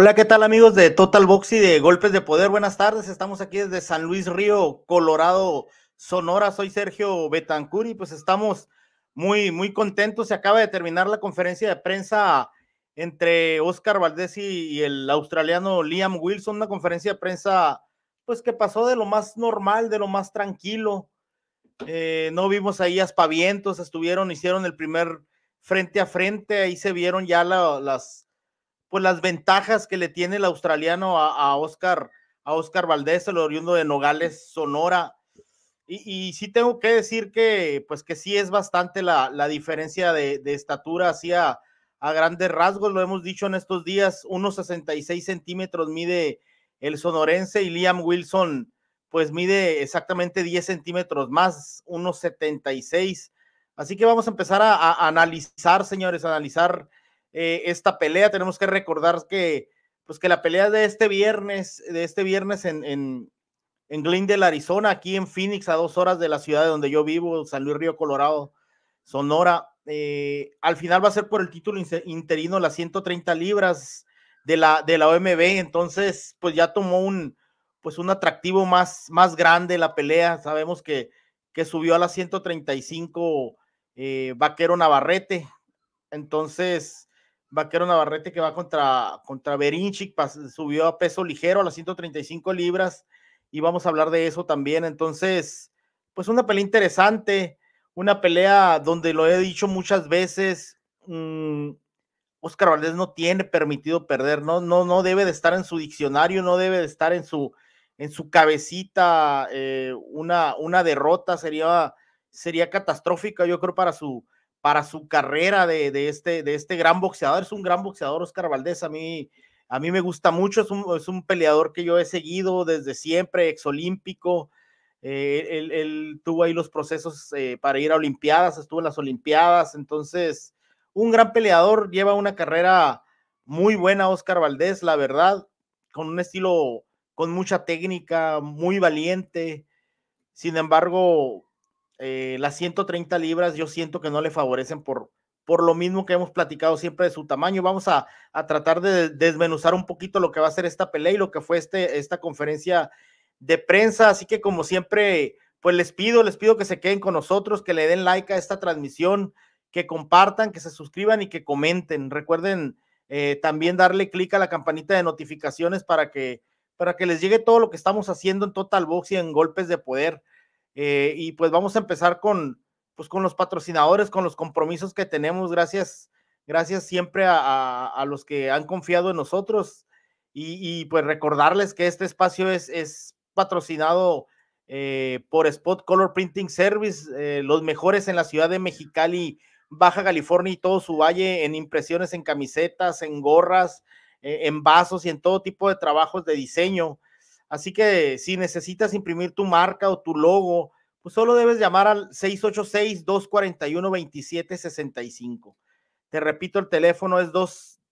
Hola, ¿qué tal amigos de Total Box y de Golpes de Poder? Buenas tardes, estamos aquí desde San Luis Río, Colorado, Sonora. Soy Sergio Betancur y pues estamos muy, muy contentos. Se acaba de terminar la conferencia de prensa entre Oscar Valdés y, el australiano Liam Wilson, una conferencia de prensa pues que pasó de lo más normal, de lo más tranquilo. Eh, no vimos ahí aspavientos, estuvieron, hicieron el primer frente a frente, ahí se vieron ya las pues las ventajas que le tiene el australiano a, Oscar a Oscar Valdés, el oriundo de Nogales, Sonora. Y, y, sí tengo que decir que, pues que sí es bastante la, la diferencia de, estatura hacia a grandes rasgos, lo hemos dicho en estos días, unos 66 centímetros mide el sonorense y Liam Wilson, pues mide exactamente 10 centímetros más, unos 76. Así que vamos a empezar a, a analizar, señores, a analizar eh, esta pelea. Tenemos que recordar que, pues que la pelea de este viernes, de este viernes en, en, Glendale, Arizona, aquí en Phoenix, a dos horas de la ciudad donde yo vivo, San Luis Río, Colorado, Sonora. Eh, al final va a ser por el título interino, las 130 libras de la, de la OMB. Entonces, pues ya tomó un, pues un atractivo más, más grande la pelea. Sabemos que, que subió a las 135 eh, Vaquero Navarrete. Entonces, Vaquero Navarrete que va contra, contra Berinchik, subió a peso ligero a las 135 libras y vamos a hablar de eso también. Entonces, pues una pelea interesante, una pelea donde lo he dicho muchas veces, Oscar mm, Valdés no tiene permitido perder, no, no, no debe de estar en su diccionario, no debe de estar en su, en su cabecita eh, una, una derrota, sería, sería catastrófica yo creo para su para su carrera de, de, este, de este gran boxeador. Es un gran boxeador, Oscar Valdés. A mí, a mí me gusta mucho, es un, es un peleador que yo he seguido desde siempre, exolímpico. Eh, él, tuvo ahí los procesos eh, para ir a Olimpiadas, estuvo en las Olimpiadas. Entonces, un gran peleador, lleva una carrera muy buena, Oscar Valdés, la verdad, con un estilo con mucha técnica, muy valiente. Sin embargo, eh, las 130 libras yo siento que no le favorecen por, por lo mismo que hemos platicado siempre de su tamaño. Vamos a, tratar de desmenuzar un poquito lo que va a ser esta pelea y lo que fue este, esta conferencia de prensa. Así que como siempre, pues les pido, les pido que se queden con nosotros, que le den like a esta transmisión, que compartan, que se suscriban y que comenten. Recuerden eh, también darle clic a la campanita de notificaciones para que, para que les llegue todo lo que estamos haciendo en Total Box y en Golpes de Poder. Eh, y pues vamos a empezar con, pues, con los patrocinadores, con los compromisos que tenemos. Gracias, gracias siempre a, los que han confiado en nosotros. Y, pues recordarles que este espacio es, es patrocinado eh, por Spot Color Printing Service, eh, los mejores en la ciudad de Mexicali, Baja California y todo su valle en impresiones en camisetas, en gorras, en vasos y en todo tipo de trabajos de diseño. Así que si necesitas imprimir tu marca o tu logo, pues solo debes llamar al 686-241-2765. Te repito, el teléfono es,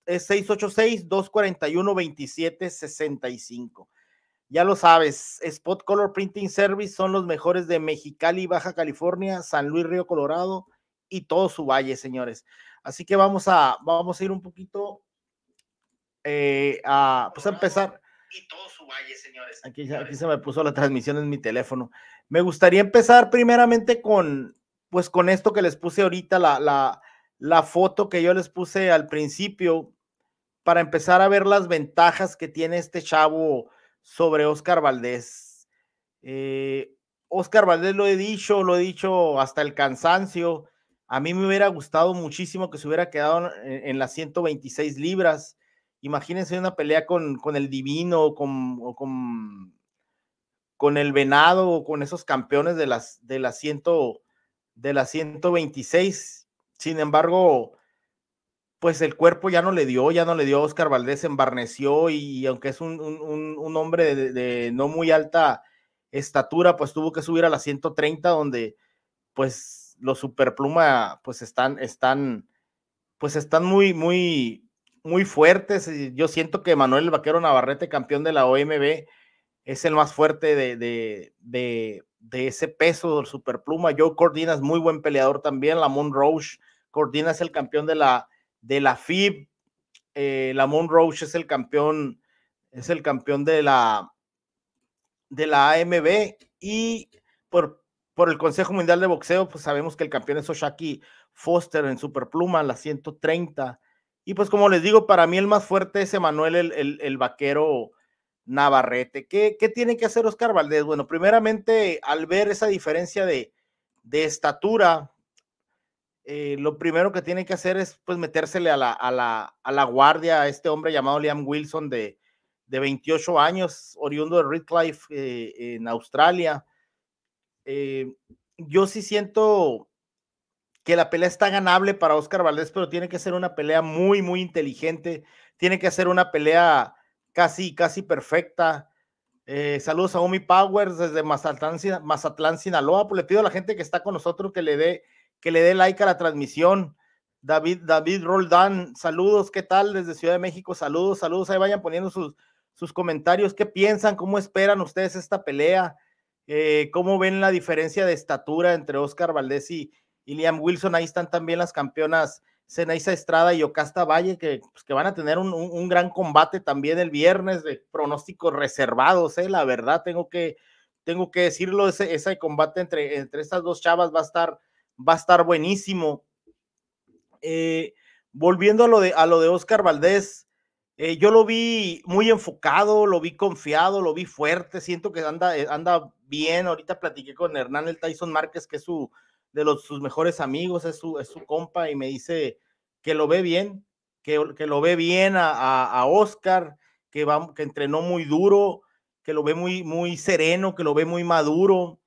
es 686-241-2765. Ya lo sabes, Spot Color Printing Service son los mejores de Mexicali, Baja California, San Luis Río Colorado y todo su valle, señores. Así que vamos a, vamos a ir un poquito eh, a, pues, a empezar y todo su valle, señores. Aquí, se me puso la transmisión en mi teléfono. Me gustaría empezar primeramente con, pues con esto que les puse ahorita, la, la, foto que yo les puse al principio, para empezar a ver las ventajas que tiene este chavo sobre Oscar Valdés. Oscar eh, Valdés lo he dicho, lo he dicho hasta el cansancio. A mí me hubiera gustado muchísimo que se hubiera quedado en las 126 libras imagínense una pelea con, con el Divino o con, con, el Venado o con esos campeones de las, 126. Sin embargo, pues el cuerpo ya no le dio, ya no le dio. Oscar Valdés embarneció y, aunque es un, hombre de, no muy alta estatura, pues tuvo que subir a la 130 donde pues los superpluma pues están, están, pues están muy, muy, muy fuertes. Eh, yo siento que Manuel Vaquero Navarrete, campeón de la OMB, es el más fuerte de, ese peso del superpluma. Joe Cordina es muy buen peleador también. Lamont Roche, Cordina es el campeón de la, de la FIB. Eh, Lamont Roche es el campeón, es el campeón de la, de la AMB. Y por, por el Consejo Mundial de Boxeo, pues sabemos que el campeón es Oshaki Foster en superpluma, la 130 y pues como les digo, para mí el más fuerte es Emanuel, el, vaquero Navarrete. ¿Qué, tiene que hacer Oscar Valdés? Bueno, primeramente, al ver esa diferencia de, estatura, eh, lo primero que tiene que hacer es pues metérsele a la, guardia a este hombre llamado Liam Wilson de, 28 años, oriundo de Redcliffe eh, en Australia. Eh, yo sí siento que la pelea está ganable para Oscar Valdés, pero tiene que ser una pelea muy, muy inteligente, tiene que ser una pelea casi, casi perfecta. Eh, saludos a Omi Powers desde Mazatlán, Mazatlán Sinaloa. Pues le pido a la gente que está con nosotros que le dé, que le dé like a la transmisión. David, David Roldán, saludos, ¿qué tal desde Ciudad de México? Saludos, saludos, ahí vayan poniendo sus, sus comentarios, qué piensan, cómo esperan ustedes esta pelea, eh, cómo ven la diferencia de estatura entre Oscar Valdés y, y Liam Wilson, ahí están también las campeonas cenaisa Estrada y Ocasta Valle, que, pues, que van a tener un, gran combate también el viernes, de pronósticos reservados, ¿eh? la verdad, tengo que, tengo que decirlo, ese, ese combate entre, entre estas dos chavas va a estar, va a estar buenísimo. Eh, volviendo a lo de, a lo de Oscar Valdés, eh, yo lo vi muy enfocado, lo vi confiado, lo vi fuerte, siento que anda, eh, anda bien, ahorita platiqué con Hernán el Tyson Márquez, que es su de los, sus mejores amigos, es su, compa y me dice que lo ve bien, que, que lo ve bien a, a, Oscar, que, va, que entrenó muy duro, que lo ve muy, muy sereno, que lo ve muy maduro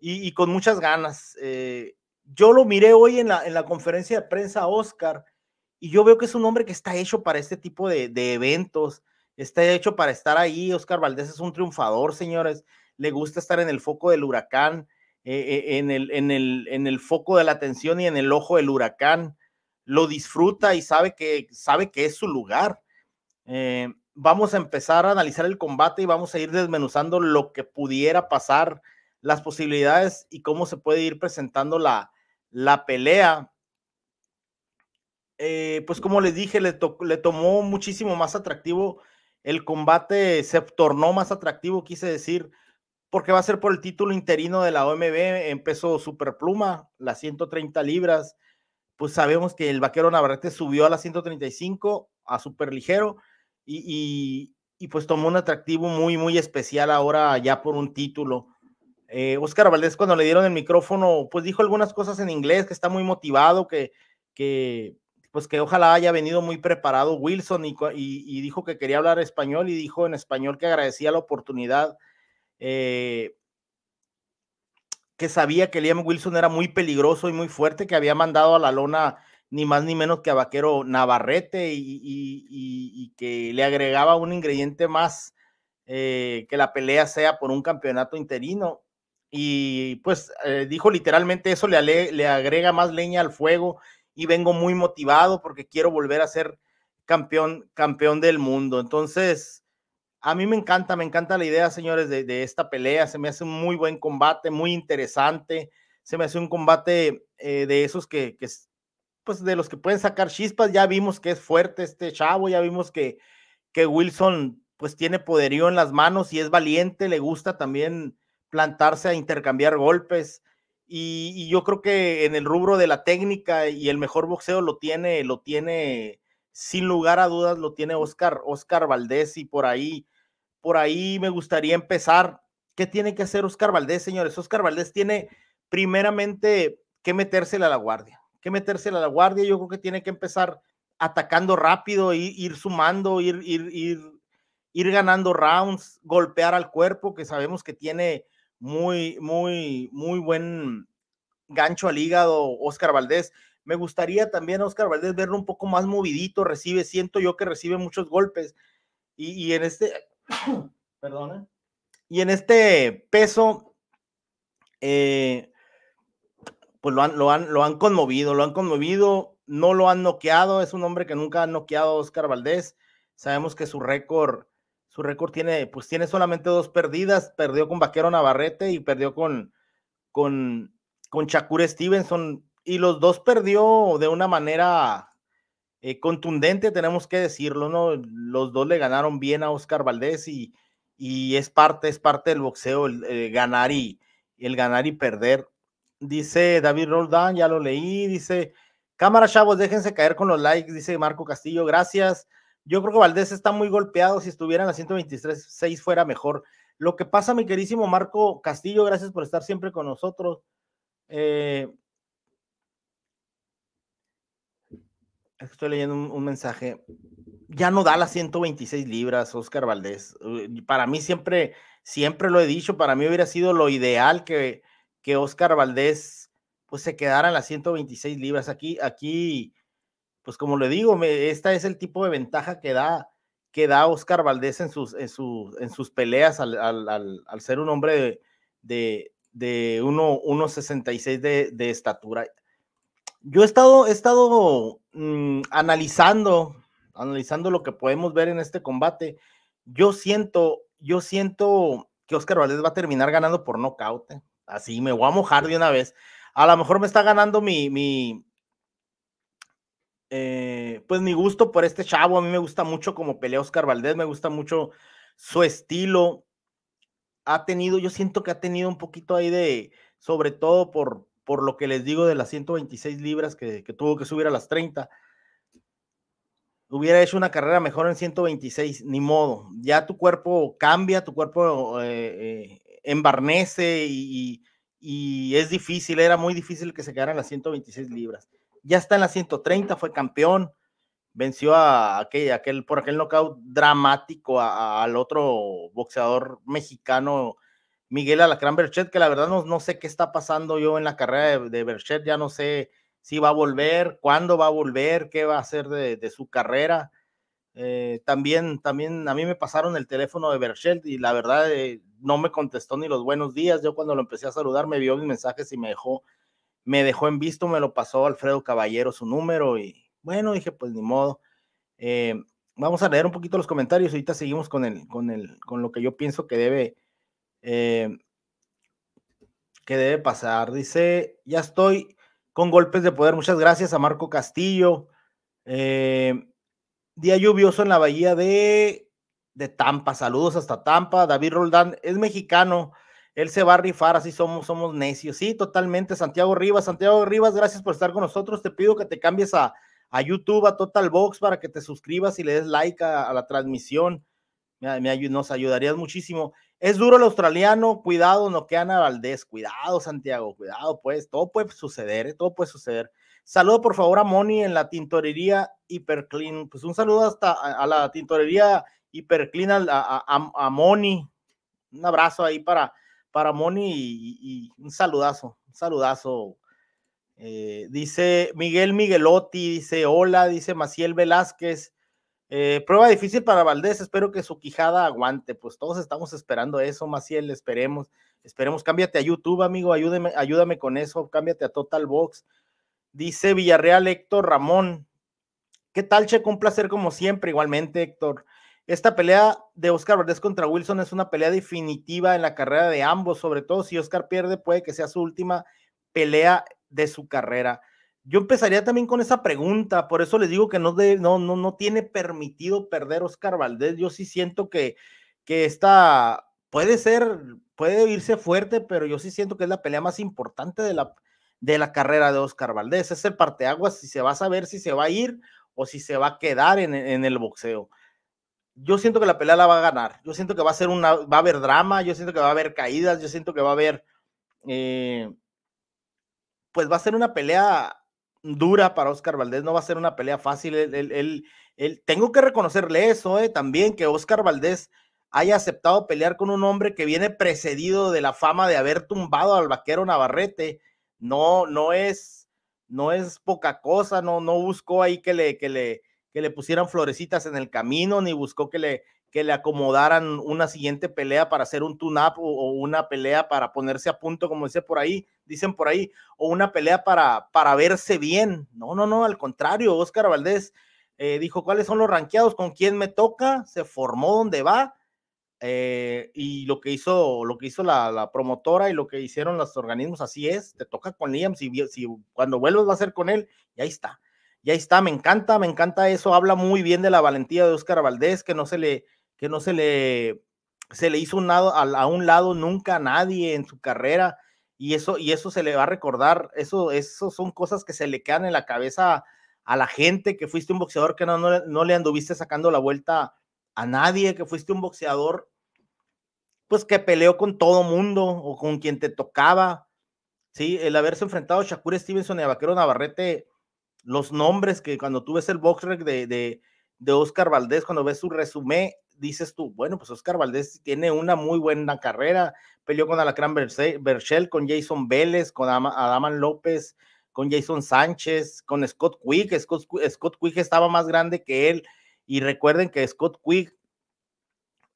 y, con muchas ganas. Eh, yo lo miré hoy en la, en la conferencia de prensa Oscar y yo veo que es un hombre que está hecho para este tipo de, de eventos, está hecho para estar ahí. Oscar Valdés es un triunfador, señores, le gusta estar en el foco del huracán eh, eh, en, el, en, el, foco de la atención y en el ojo del huracán. Lo disfruta y sabe que, sabe que es su lugar. Eh, vamos a empezar a analizar el combate y vamos a ir desmenuzando lo que pudiera pasar, las posibilidades y cómo se puede ir presentando la, pelea. pues como les dije, le, le, tomó muchísimo más atractivo el combate, se tornó más atractivo, quise decir, porque va a ser por el título interino de la OMB en peso superpluma, las 130 libras. Pues sabemos que el vaquero Navarrete subió a las 135, a superligero, y, y, pues tomó un atractivo muy, muy especial ahora ya por un título. Eh, Oscar Valdés cuando le dieron el micrófono, pues dijo algunas cosas en inglés, que está muy motivado, que, que pues que ojalá haya venido muy preparado Wilson y, y, y dijo que quería hablar español y dijo en español que agradecía la oportunidad eh, que sabía que Liam Wilson era muy peligroso y muy fuerte, que había mandado a la lona ni más ni menos que a Vaquero Navarrete y, que le agregaba un ingrediente más eh, que la pelea sea por un campeonato interino. Y pues eh, dijo literalmente eso le, le agrega más leña al fuego y vengo muy motivado porque quiero volver a ser campeón, campeón del mundo. Entonces, a mí me encanta, me encanta la idea, señores, de, esta pelea. Se me hace un muy buen combate, muy interesante. Se me hace un combate eh, de esos que, pues de los que pueden sacar chispas. Ya vimos que es fuerte este chavo, ya vimos que, que Wilson pues tiene poderío en las manos y es valiente, le gusta también plantarse a intercambiar golpes. Y, yo creo que en el rubro de la técnica y el mejor boxeo lo tiene, lo tiene, sin lugar a dudas, lo tiene Oscar, Oscar Valdés y por ahí por ahí me gustaría empezar. ¿Qué tiene que hacer Oscar Valdés, señores? Oscar Valdés tiene primeramente que meterse a la guardia. Que meterse a la guardia. Yo creo que tiene que empezar atacando rápido, ir, ir sumando, ir, ir, ganando rounds, golpear al cuerpo, que sabemos que tiene muy, muy, muy buen gancho al hígado Oscar Valdés. Me gustaría también a Oscar Valdés verlo un poco más movidito, recibe, siento yo que recibe muchos golpes. y en este, Perdona. Y en este peso, eh, pues lo han, lo, han, lo han conmovido, lo han conmovido, no lo han noqueado, es un hombre que nunca ha noqueado a Oscar Valdés. Sabemos que su récord, su récord tiene, pues tiene solamente dos perdidas, perdió con Vaquero Navarrete y perdió con, con, con Shakur Stevenson, y los dos perdió de una manera eh, contundente, tenemos que decirlo, ¿no? Los dos le ganaron bien a Oscar Valdés y, y es parte, es parte del boxeo, el, ganar y el ganar y perder. Dice David Roldán, ya lo leí, dice, cámara chavos, déjense caer con los likes, dice Marco Castillo, gracias. Yo creo que Valdés está muy golpeado, si estuvieran a 123, 6 fuera mejor. Lo que pasa, mi querísimo Marco Castillo, gracias por estar siempre con nosotros. Eh, Estoy leyendo un, mensaje. Ya no da las 126 libras, Oscar Valdés. Eh, para mí siempre, siempre lo he dicho, para mí hubiera sido lo ideal que, que Oscar Valdés pues se quedara en las 126 libras. Aquí, aquí, pues como le digo, esta es el tipo de ventaja que da, que da Oscar Valdés en sus, en en sus peleas al, al, al, ser un hombre de, de, de 1,66 de, de estatura yo he estado, he estado mm, analizando, analizando lo que podemos ver en este combate. Yo siento, yo siento que Oscar Valdés va a terminar ganando por nocaut. ¿eh? Así me voy a mojar de una vez. A lo mejor me está ganando mi, eh, pues mi gusto por este chavo. A mí me gusta mucho cómo pelea Oscar Valdés, me gusta mucho su estilo. Ha tenido, yo siento que ha tenido un poquito ahí de, sobre todo por, por lo que les digo de las 126 libras que, tuvo que subir a las 30. Hubiera hecho una carrera mejor en 126, ni modo. Ya tu cuerpo cambia, tu cuerpo eh, eh, embarnece y, es difícil, era muy difícil que se en las 126 libras. Ya está en las 130, fue campeón, venció a aquel, aquel por aquel knockout dramático al otro boxeador mexicano Miguel Alacrán Berchet, que la verdad no, no sé qué está pasando yo en la carrera de, Berchet, ya no sé si va a volver, cuándo va a volver, qué va a hacer de, su carrera. Eh, también, también a mí me pasaron el teléfono de Berchet y la verdad eh, no me contestó ni los buenos días. Yo cuando lo empecé a saludar me vio mis mensajes y me dejó, me dejó en visto, me lo pasó Alfredo Caballero su número y bueno, dije pues ni modo. Eh, vamos a leer un poquito los comentarios, ahorita seguimos con, el, con, el, con lo que yo pienso que debe Em, Qué debe pasar. Dice, ya estoy con golpes de poder. Muchas gracias a Marco Castillo. Em, día lluvioso en la bahía de, Tampa. Saludos hasta Tampa. David Roldán es mexicano. Él se va a rifar, así somos, somos necios. Sí, totalmente. Santiago Rivas, Santiago Rivas, gracias por estar con nosotros. Te pido que te cambies a, YouTube, a Total Box, para que te suscribas y le des like a la transmisión nos ayudarías muchísimo. Es duro el australiano, cuidado, noquean a Valdés, cuidado Santiago, cuidado pues, todo puede suceder, ¿eh? todo puede suceder. Saludo por favor a Moni en la tintorería Hiperclean, pues un saludo hasta a, la tintorería Hiperclean, a, Moni, un abrazo ahí para, para Moni y, un saludazo, un saludazo. Eh, dice Miguel Miguelotti, dice hola, dice Maciel Velázquez, eh, prueba difícil para Valdés, espero que su quijada aguante, pues todos estamos esperando eso, Maciel, esperemos, esperemos, cámbiate a YouTube, amigo, ayúdame, ayúdame con eso, cámbiate a Total Box. Dice Villarreal Héctor Ramón, ¿qué tal, Che? Un placer como siempre, igualmente, Héctor. Esta pelea de Oscar Valdés contra Wilson es una pelea definitiva en la carrera de ambos, sobre todo si Oscar pierde, puede que sea su última pelea de su carrera yo empezaría también con esa pregunta, por eso les digo que no, no, no, tiene permitido perder Oscar Valdés. Yo sí siento que, que esta puede ser, puede irse fuerte, pero yo sí siento que es la pelea más importante de la, de la carrera de Oscar Valdés. Es el parteaguas si se va a saber si se va a ir o si se va a quedar en, el boxeo. Yo siento que la pelea la va a ganar. Yo siento que va a ser una, va a haber drama, yo siento que va a haber caídas, yo siento que va a haber, eh, pues va a ser una pelea dura para Oscar Valdés, no va a ser una pelea fácil. tengo que reconocerle eso eh, también, que Oscar Valdés haya aceptado pelear con un hombre que viene precedido de la fama de haber tumbado al vaquero Navarrete. No, no es, no es poca cosa, no, no buscó ahí que le, que le, que le pusieran florecitas en el camino, ni buscó que le, que le acomodaran una siguiente pelea para hacer un tune-up o, una pelea para ponerse a punto, como dice por ahí, dicen por ahí, o una pelea para, para verse bien. No, no, no, al contrario, Oscar Valdés eh, dijo cuáles son los ranqueados, con quién me toca, se formó donde va, eh, y lo que hizo, lo que hizo la, promotora y lo que hicieron los organismos, así es, te toca con Liam, si, si cuando vuelves va a ser con él, y ahí está, y ahí está, me encanta, me encanta eso, habla muy bien de la valentía de Óscar Valdés, que no se le, que no se le, se le hizo un a, un lado nunca a nadie en su carrera y eso, y eso se le va a recordar, eso, son cosas que se le quedan en la cabeza a la gente, que fuiste un boxeador que no, no, le anduviste sacando la vuelta a nadie, que fuiste un boxeador pues que peleó con todo mundo o con quien te tocaba, ¿sí? El haberse enfrentado a Shakur Stevenson y a Vaquero Navarrete, los nombres que cuando tú ves el boxrec de, de, de Oscar Valdés, cuando ves su resumen, dices tú, bueno, pues Oscar Valdés tiene una muy buena carrera, peleó con Alacrán Berchel, con Jason Vélez, con Adaman López, con Jason Sánchez, con Scott Quick. Scott, Quick estaba más grande que él. Y recuerden que Scott Quick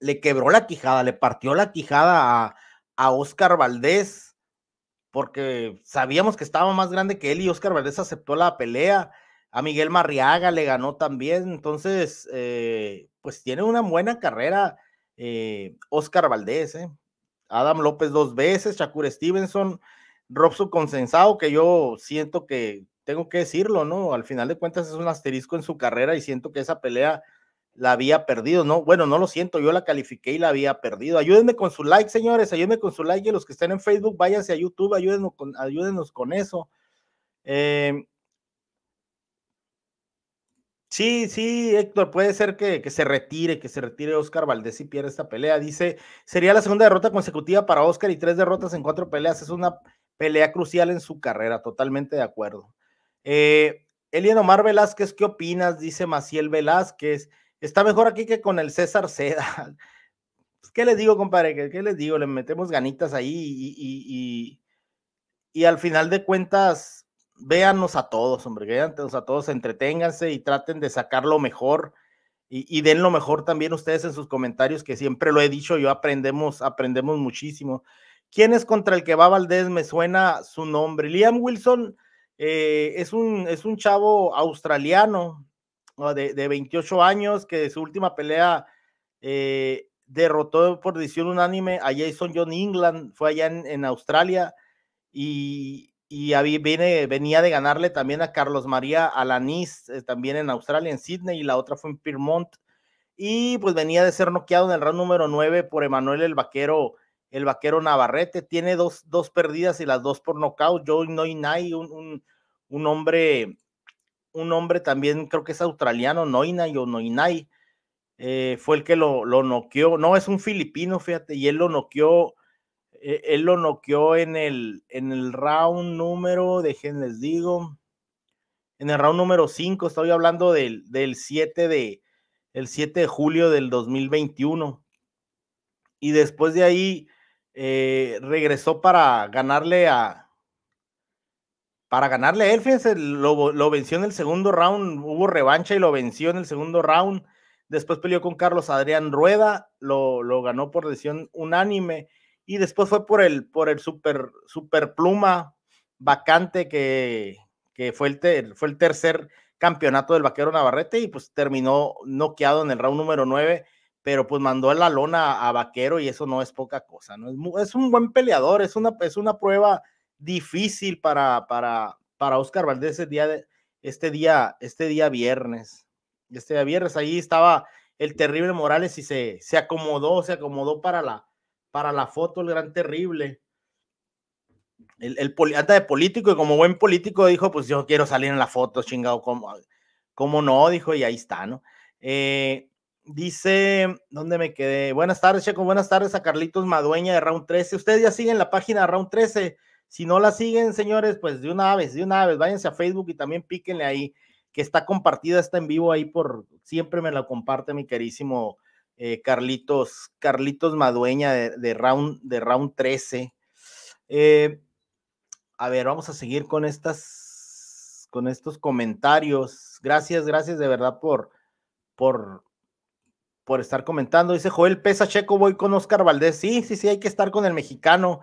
le quebró la quijada, le partió la quijada a, a Oscar Valdés, porque sabíamos que estaba más grande que él y Oscar Valdés aceptó la pelea. A Miguel Marriaga le ganó también. Entonces, eh, pues tiene una buena carrera eh, Oscar Valdés, eh. Adam López dos veces, Shakur Stevenson, Robson Consensado, que yo siento que tengo que decirlo, ¿no? Al final de cuentas es un asterisco en su carrera y siento que esa pelea la había perdido, ¿no? Bueno, no lo siento, yo la califiqué y la había perdido. Ayúdenme con su like, señores, ayúdenme con su like y los que estén en Facebook, váyanse a YouTube, ayúdenos con, ayúdenos con eso. Eh, Sí, sí, Héctor, puede ser que, se retire, que se retire Oscar Valdés y pierda esta pelea. Dice, sería la segunda derrota consecutiva para Oscar y tres derrotas en cuatro peleas. Es una pelea crucial en su carrera, totalmente de acuerdo. Eh, Elian Omar Velázquez, ¿qué opinas? Dice Maciel Velázquez. Está mejor aquí que con el César Seda. Pues, ¿Qué les digo, compadre? ¿Qué, le les digo? Le metemos ganitas ahí y, y al final de cuentas véanos a todos, hombre, véanos a todos, entreténganse y traten de sacar lo mejor y, den lo mejor también ustedes en sus comentarios, que siempre lo he dicho, yo aprendemos, aprendemos muchísimo. ¿Quién es contra el que va Valdés? Me suena su nombre. Liam Wilson eh, es, un, es un chavo australiano de, 28 años que su última pelea eh, derrotó por decisión unánime a Jason John England, fue allá en Australia y y viene, venía de ganarle también a Carlos María Alanis, eh, también en Australia, en Sydney, y la otra fue en Piermont. Y pues venía de ser noqueado en el round número 9 por Emanuel el Vaquero, el Vaquero Navarrete. Tiene dos, dos perdidas y las dos por nocaut. Joe Noinay un, hombre, un hombre también, creo que es australiano, Noinay o Noinay, eh, fue el que lo, lo noqueó. No, es un filipino, fíjate, y él lo noqueó eh, él lo noqueó en el, en el round número, déjenles digo, en el round número 5, estoy hablando del, 7 de el 7 de julio del 2021. Y después de ahí eh, regresó para ganarle a para ganarle a él, fíjense, lo, venció en el segundo round, hubo revancha y lo venció en el segundo round. Después peleó con Carlos Adrián Rueda, lo, lo ganó por decisión unánime y después fue por el, por el super, pluma vacante que, que fue, el fue el tercer campeonato del vaquero Navarrete y pues terminó noqueado en el round número 9, pero pues mandó a la lona a vaquero y eso no es poca cosa, ¿no? Es, es un buen peleador, es una, una prueba difícil para, para, para Oscar Valdés día de, este día, este día viernes. Este día viernes, ahí estaba el terrible Morales y se, se acomodó, se acomodó para la, para la foto el gran terrible. El, el de político y como buen político dijo, pues yo quiero salir en la foto, chingado, como no? Dijo y ahí está, ¿no? Eh, dice, ¿dónde me quedé? Buenas tardes, Checo, buenas tardes a Carlitos Madueña de Round 13. Ustedes ya siguen la página de Round 13. Si no la siguen, señores, pues de una vez, de una vez, váyanse a Facebook y también píquenle ahí, que está compartida, está en vivo ahí por, siempre me la comparte mi querísimo eh, Carlitos, Carlitos Madueña de, round, de round 13. Eh, a ver, vamos a seguir con estas, con estos comentarios. Gracias, gracias de verdad por, por, por estar comentando. Dice Joel Pesa, Checo, voy con Oscar Valdés. Sí, sí, sí, hay que estar con el mexicano.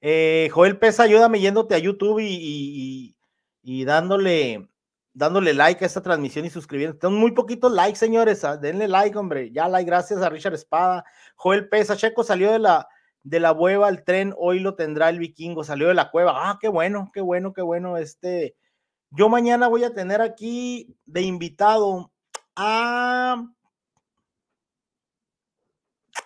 Eh, Joel Pesa, ayúdame yéndote a YouTube y, y, y dándole dándole like a esta transmisión y suscribiendo. Tengo muy poquitos likes, señores. Ah, denle like, hombre. Ya like, gracias a Richard Espada. Joel Pesa, Checo salió de la, de la hueva al tren, hoy lo tendrá el vikingo, salió de la cueva. Ah, qué bueno, qué bueno, qué bueno. Este, yo mañana voy a tener aquí de invitado a,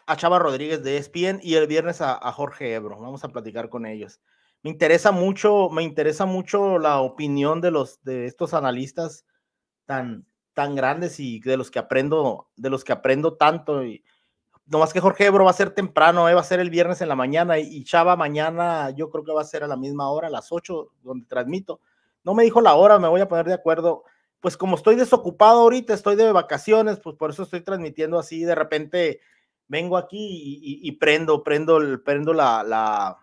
a Chava Rodríguez de ESPN y el viernes a Jorge Ebro. Vamos a platicar con ellos me interesa mucho, me interesa mucho la opinión de los de estos analistas tan tan grandes y de los que aprendo, de los que aprendo tanto y nomás que Jorge Ebro va a ser temprano, eh, va a ser el viernes en la mañana y Chava mañana yo creo que va a ser a la misma hora, a las 8 donde transmito. No me dijo la hora, me voy a poner de acuerdo. Pues como estoy desocupado ahorita, estoy de vacaciones, pues por eso estoy transmitiendo así, de repente vengo aquí y, prendo, prendo, prendo la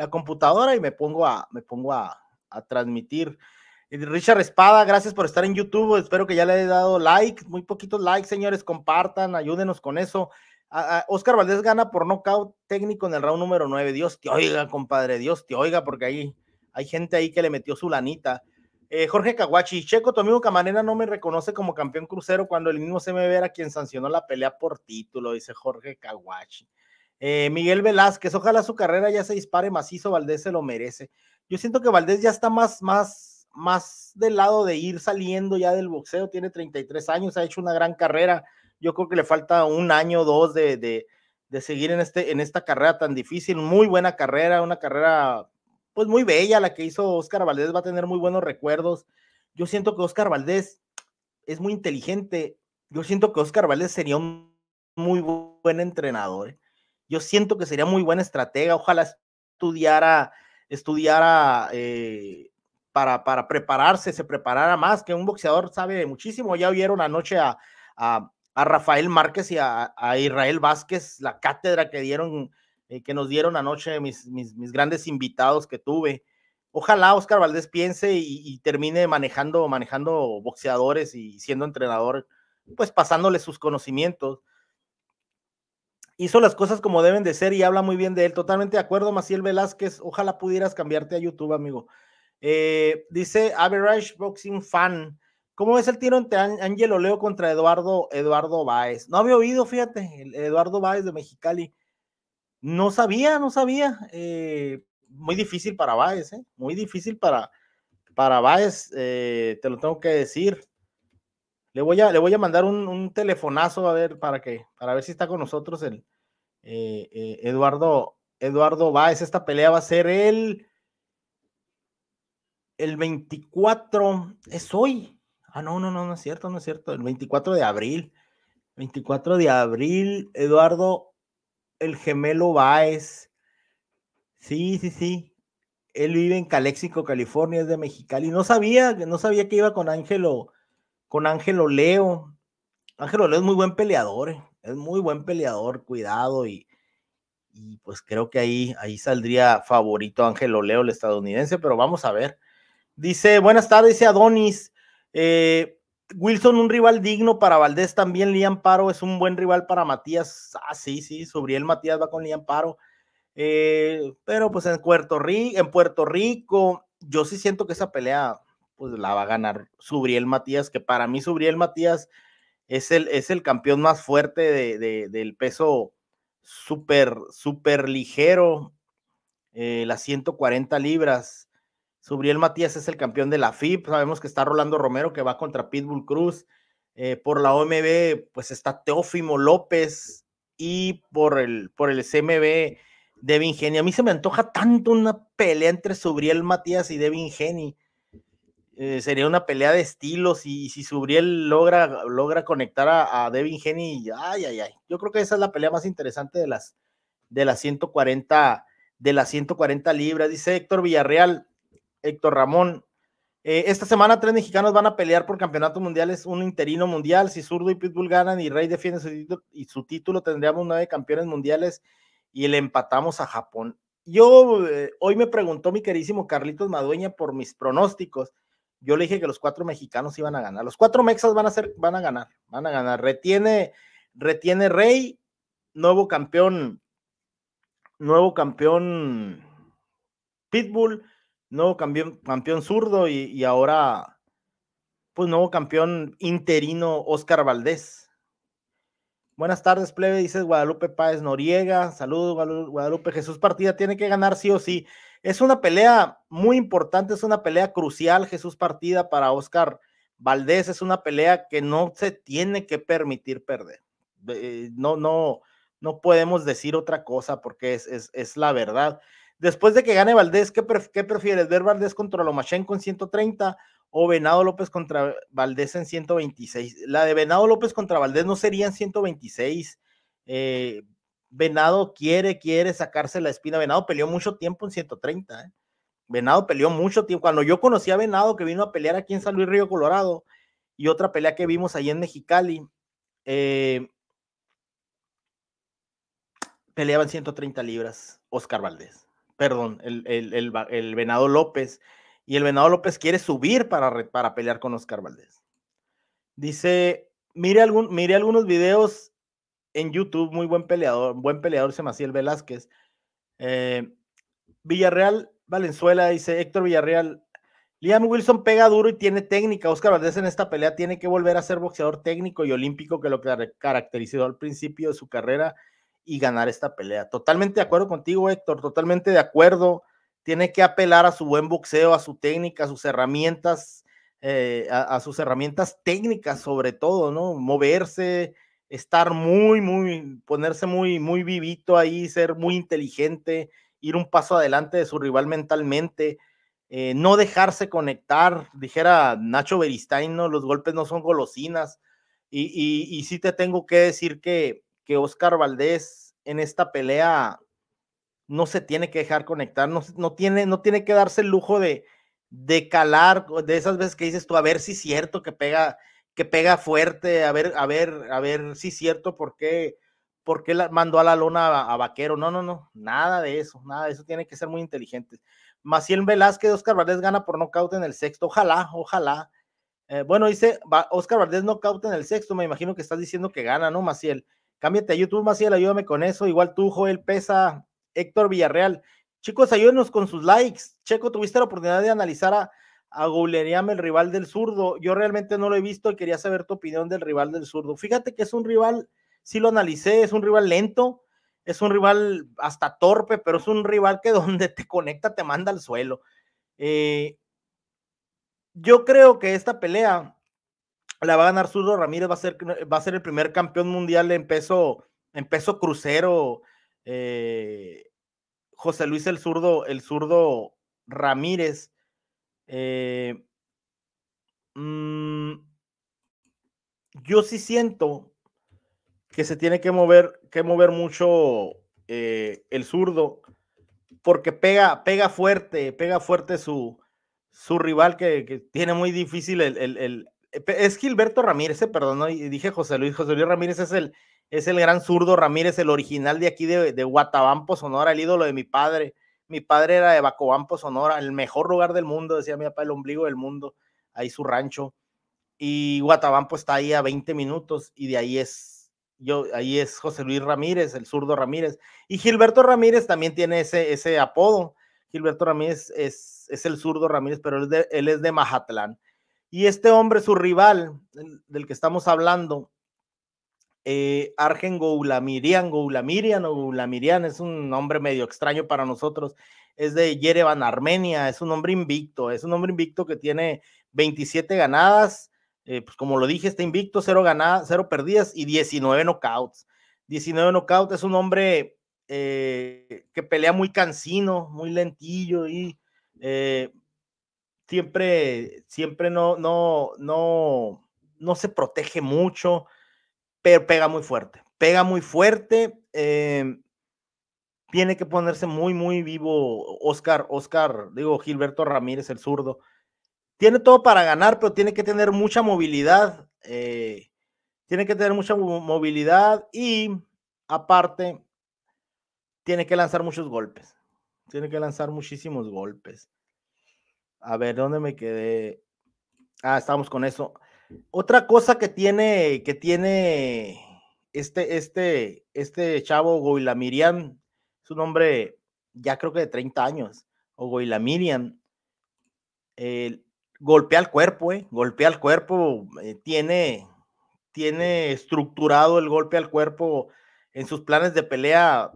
la computadora y me pongo a, me pongo a, transmitir. Eh, Richard Espada, gracias por estar en YouTube. Espero que ya le haya dado like. Muy poquitos likes, señores. Compartan, ayúdenos con eso. Oscar Valdés gana por nocaut técnico en el round número 9. Dios te oiga, compadre. Dios te oiga, porque ahí hay gente ahí que le metió su lanita. Eh, Jorge Caguachi, Checo, tu amigo Camarena no me reconoce como campeón crucero cuando el mismo CMB era quien sancionó la pelea por título, dice Jorge Caguachi. Eh, Miguel Velázquez, ojalá su carrera ya se dispare macizo, Valdés se lo merece. Yo siento que Valdés ya está más, más, más del lado de ir saliendo ya del boxeo, tiene 33 años, ha hecho una gran carrera. Yo creo que le falta un año o dos de, de, seguir en, este, en esta carrera tan difícil. Muy buena carrera, una carrera pues muy bella la que hizo Oscar Valdés, va a tener muy buenos recuerdos. Yo siento que Oscar Valdés es muy inteligente. Yo siento que Oscar Valdés sería un muy buen entrenador. ¿eh? Yo siento que sería muy buena estratega. Ojalá estudiara, eh, para, para, prepararse, se preparara más, que un boxeador sabe muchísimo. Ya vieron anoche a, Rafael Márquez y a, Israel Vázquez, la cátedra que dieron, eh, que nos dieron anoche mis, mis, grandes invitados que tuve. Ojalá Oscar Valdés piense y, termine manejando, manejando boxeadores y siendo entrenador, pues pasándole sus conocimientos hizo las cosas como deben de ser y habla muy bien de él. Totalmente de acuerdo, Maciel Velázquez. Ojalá pudieras cambiarte a YouTube, amigo. Eh, dice Average Boxing Fan. ¿Cómo es el tiro entre Ángel Oleo contra Eduardo, Eduardo Báez? No había oído, fíjate, Eduardo Báez de Mexicali. No sabía, no sabía. Eh, muy difícil para Báez, eh. muy difícil para, para Báez, eh, te lo tengo que decir. Le voy a, le voy a mandar un, telefonazo a ver para que, para ver si está con nosotros el, eh, eh, Eduardo, Eduardo Báez. Esta pelea va a ser el, el 24, es hoy. Ah, no, no, no, no es cierto, no es cierto. El 24 de abril. 24 de abril, Eduardo, el gemelo Báez. Sí, sí, sí. Él vive en Calexico, California, es de Mexicali. No sabía, no sabía que iba con Ángelo, con Ángelo Leo. Ángelo Leo es muy buen peleador. Eh es muy buen peleador, cuidado y, pues creo que ahí, ahí saldría favorito Ángel Oleo, el estadounidense, pero vamos a ver. Dice, buenas tardes, dice Adonis. Eh, Wilson, un rival digno para Valdés también. Liam Paro es un buen rival para Matías. Ah, sí, sí, Subriel Matías va con Liam Paro. Eh, pero pues en Puerto, Rico, en Puerto Rico, yo sí siento que esa pelea pues la va a ganar Subriel Matías, que para mí Subriel Matías es el, es el campeón más fuerte de, del peso súper, súper ligero, eh, las 140 libras. Subriel Matías es el campeón de la FIB, sabemos que está Rolando Romero que va contra Pitbull Cruz. Eh, por la OMB, pues está Teófimo López y por el, por el CMB, Devin Geni. A mí se me antoja tanto una pelea entre Subriel Matías y Devin Geni. Eh, sería una pelea de estilos y si Subriel logra, logra conectar a, Devin Haney Yo creo que esa es la pelea más interesante de las, de las 140 de las 140 libras. Dice Héctor Villarreal, Héctor Ramón. Eh, esta semana tres mexicanos van a pelear por campeonatos mundiales, un interino mundial. Si Zurdo y Pitbull ganan y Rey defiende su título, y su título tendríamos nueve campeones mundiales y le empatamos a Japón. Yo eh, hoy me preguntó mi querísimo Carlitos Madueña por mis pronósticos yo le dije que los cuatro mexicanos iban a ganar. Los cuatro mexas van a ser, van a ganar, van a ganar. Retiene, retiene Rey, nuevo campeón, nuevo campeón Pitbull, nuevo campeón, zurdo y, ahora, pues nuevo campeón interino Oscar Valdés. Buenas tardes, plebe, dices Guadalupe Páez Noriega. Saludos, Guadalupe. Jesús Partida tiene que ganar sí o sí. Es una pelea muy importante, es una pelea crucial, Jesús Partida, para Oscar Valdés. Es una pelea que no se tiene que permitir perder. Eh, no, no, no podemos decir otra cosa porque es, es, es la verdad. Después de que gane Valdés, ¿qué, ¿qué, prefieres? ¿Ver Valdés contra Lomachenko en 130 o Venado López contra Valdés en 126? La de Venado López contra Valdés no serían en 126. Venado quiere, quiere sacarse la espina. Venado peleó mucho tiempo en 130. ¿eh? Venado peleó mucho tiempo. Cuando yo conocí a Venado, que vino a pelear aquí en San Luis Río Colorado, y otra pelea que vimos ahí en Mexicali, eh, peleaban 130 libras Oscar Valdés. Perdón, el, Venado López. Y el Venado López quiere subir para, para pelear con Oscar Valdés. Dice, mire, algún, mire algunos videos en YouTube, muy buen peleador, buen peleador se Maciel Velázquez. Eh, Villarreal, Valenzuela, dice Héctor Villarreal. Liam Wilson pega duro y tiene técnica. Oscar Valdés en esta pelea tiene que volver a ser boxeador técnico y olímpico que lo que caracterizó al principio de su carrera y ganar esta pelea. Totalmente de acuerdo contigo, Héctor, totalmente de acuerdo. Tiene que apelar a su buen boxeo, a su técnica, a sus herramientas, eh, a, a, sus herramientas técnicas sobre todo, ¿no? Moverse, estar muy, muy, ponerse muy, muy vivito ahí, ser muy inteligente, ir un paso adelante de su rival mentalmente, eh, no dejarse conectar, dijera Nacho Beristain, ¿no? los golpes no son golosinas. Y, y, sí te tengo que decir que, que Oscar Valdés en esta pelea no se tiene que dejar conectar, no, no, tiene, no tiene que darse el lujo de, de calar, de esas veces que dices tú, a ver si es cierto que pega, que pega fuerte, a ver, a ver, a ver si sí, cierto por qué, por qué la, mandó a la lona a, Vaquero. No, no, no, nada de eso, nada de eso, tiene que ser muy inteligente. Maciel Velázquez, Oscar Valdés gana por nocaut en el sexto, ojalá, ojalá. Eh, bueno, dice Oscar Valdés nocaut en el sexto, me imagino que estás diciendo que gana, ¿no, Maciel? Cámbiate a YouTube, Maciel, ayúdame con eso. Igual tú, Joel Pesa, Héctor Villarreal. Chicos, ayúdenos con sus likes. Checo, tuviste la oportunidad de analizar a, a el rival del zurdo. Yo realmente no lo he visto y quería saber tu opinión del rival del zurdo. Fíjate que es un rival, si lo analicé, es un rival lento, es un rival hasta torpe, pero es un rival que donde te conecta te manda al suelo. Eh, yo creo que esta pelea la va a ganar Zurdo Ramírez, va a ser, va a ser el primer campeón mundial en peso, en peso crucero. Eh, José Luis el zurdo, el zurdo Ramírez. Eh, mm, yo sí siento que se tiene que mover, que mover mucho eh, el zurdo, porque pega, pega fuerte, pega fuerte su, su rival que, tiene muy difícil el, es Gilberto Ramírez, eh, perdón, ¿no? dije José Luis, José Luis Ramírez es el, es el gran zurdo Ramírez, el original de aquí de, de Guatabampo, Sonora, el ídolo de mi padre. Mi padre era de Bacobampo, Sonora, el mejor lugar del mundo, decía mi papá, el ombligo del mundo, ahí su rancho. Y Guatabampo está ahí a 20 minutos y de ahí es, yo, ahí es José Luis Ramírez, el zurdo Ramírez. Y Gilberto Ramírez también tiene ese, ese apodo. Gilberto Ramírez es, es el zurdo Ramírez, pero él, es de Majatlán. Y este hombre, su rival, del que estamos hablando, eh, Argen Goulamirian, Goulamirian o Goulamirian, es un nombre medio extraño para nosotros, es de Yerevan, Armenia, es un hombre invicto, es un hombre invicto que tiene 27 ganadas, eh, pues como lo dije, está invicto, 0 ganadas, 0 perdidas y 19 knockouts. 19 knockouts, es un hombre eh, que pelea muy cansino, muy lentillo y eh, siempre, siempre no, no, no, no se protege mucho pero pega muy fuerte, pega muy fuerte. Eh, tiene que ponerse muy, muy vivo Oscar, Oscar, digo, Gilberto Ramírez, el zurdo. Tiene todo para ganar, pero tiene que tener mucha movilidad. Eh, tiene que tener mucha movilidad y aparte tiene que lanzar muchos golpes. Tiene que lanzar muchísimos golpes. A ver, ¿dónde me quedé? Ah, estamos con eso. Otra cosa que tiene, que tiene este, este, este chavo Goyla Miriam, es un hombre ya creo que de 30 años, o Goilamirian, Miriam, golpea el cuerpo, eh, golpea el cuerpo, eh, tiene, tiene estructurado el golpe al cuerpo en sus planes de pelea,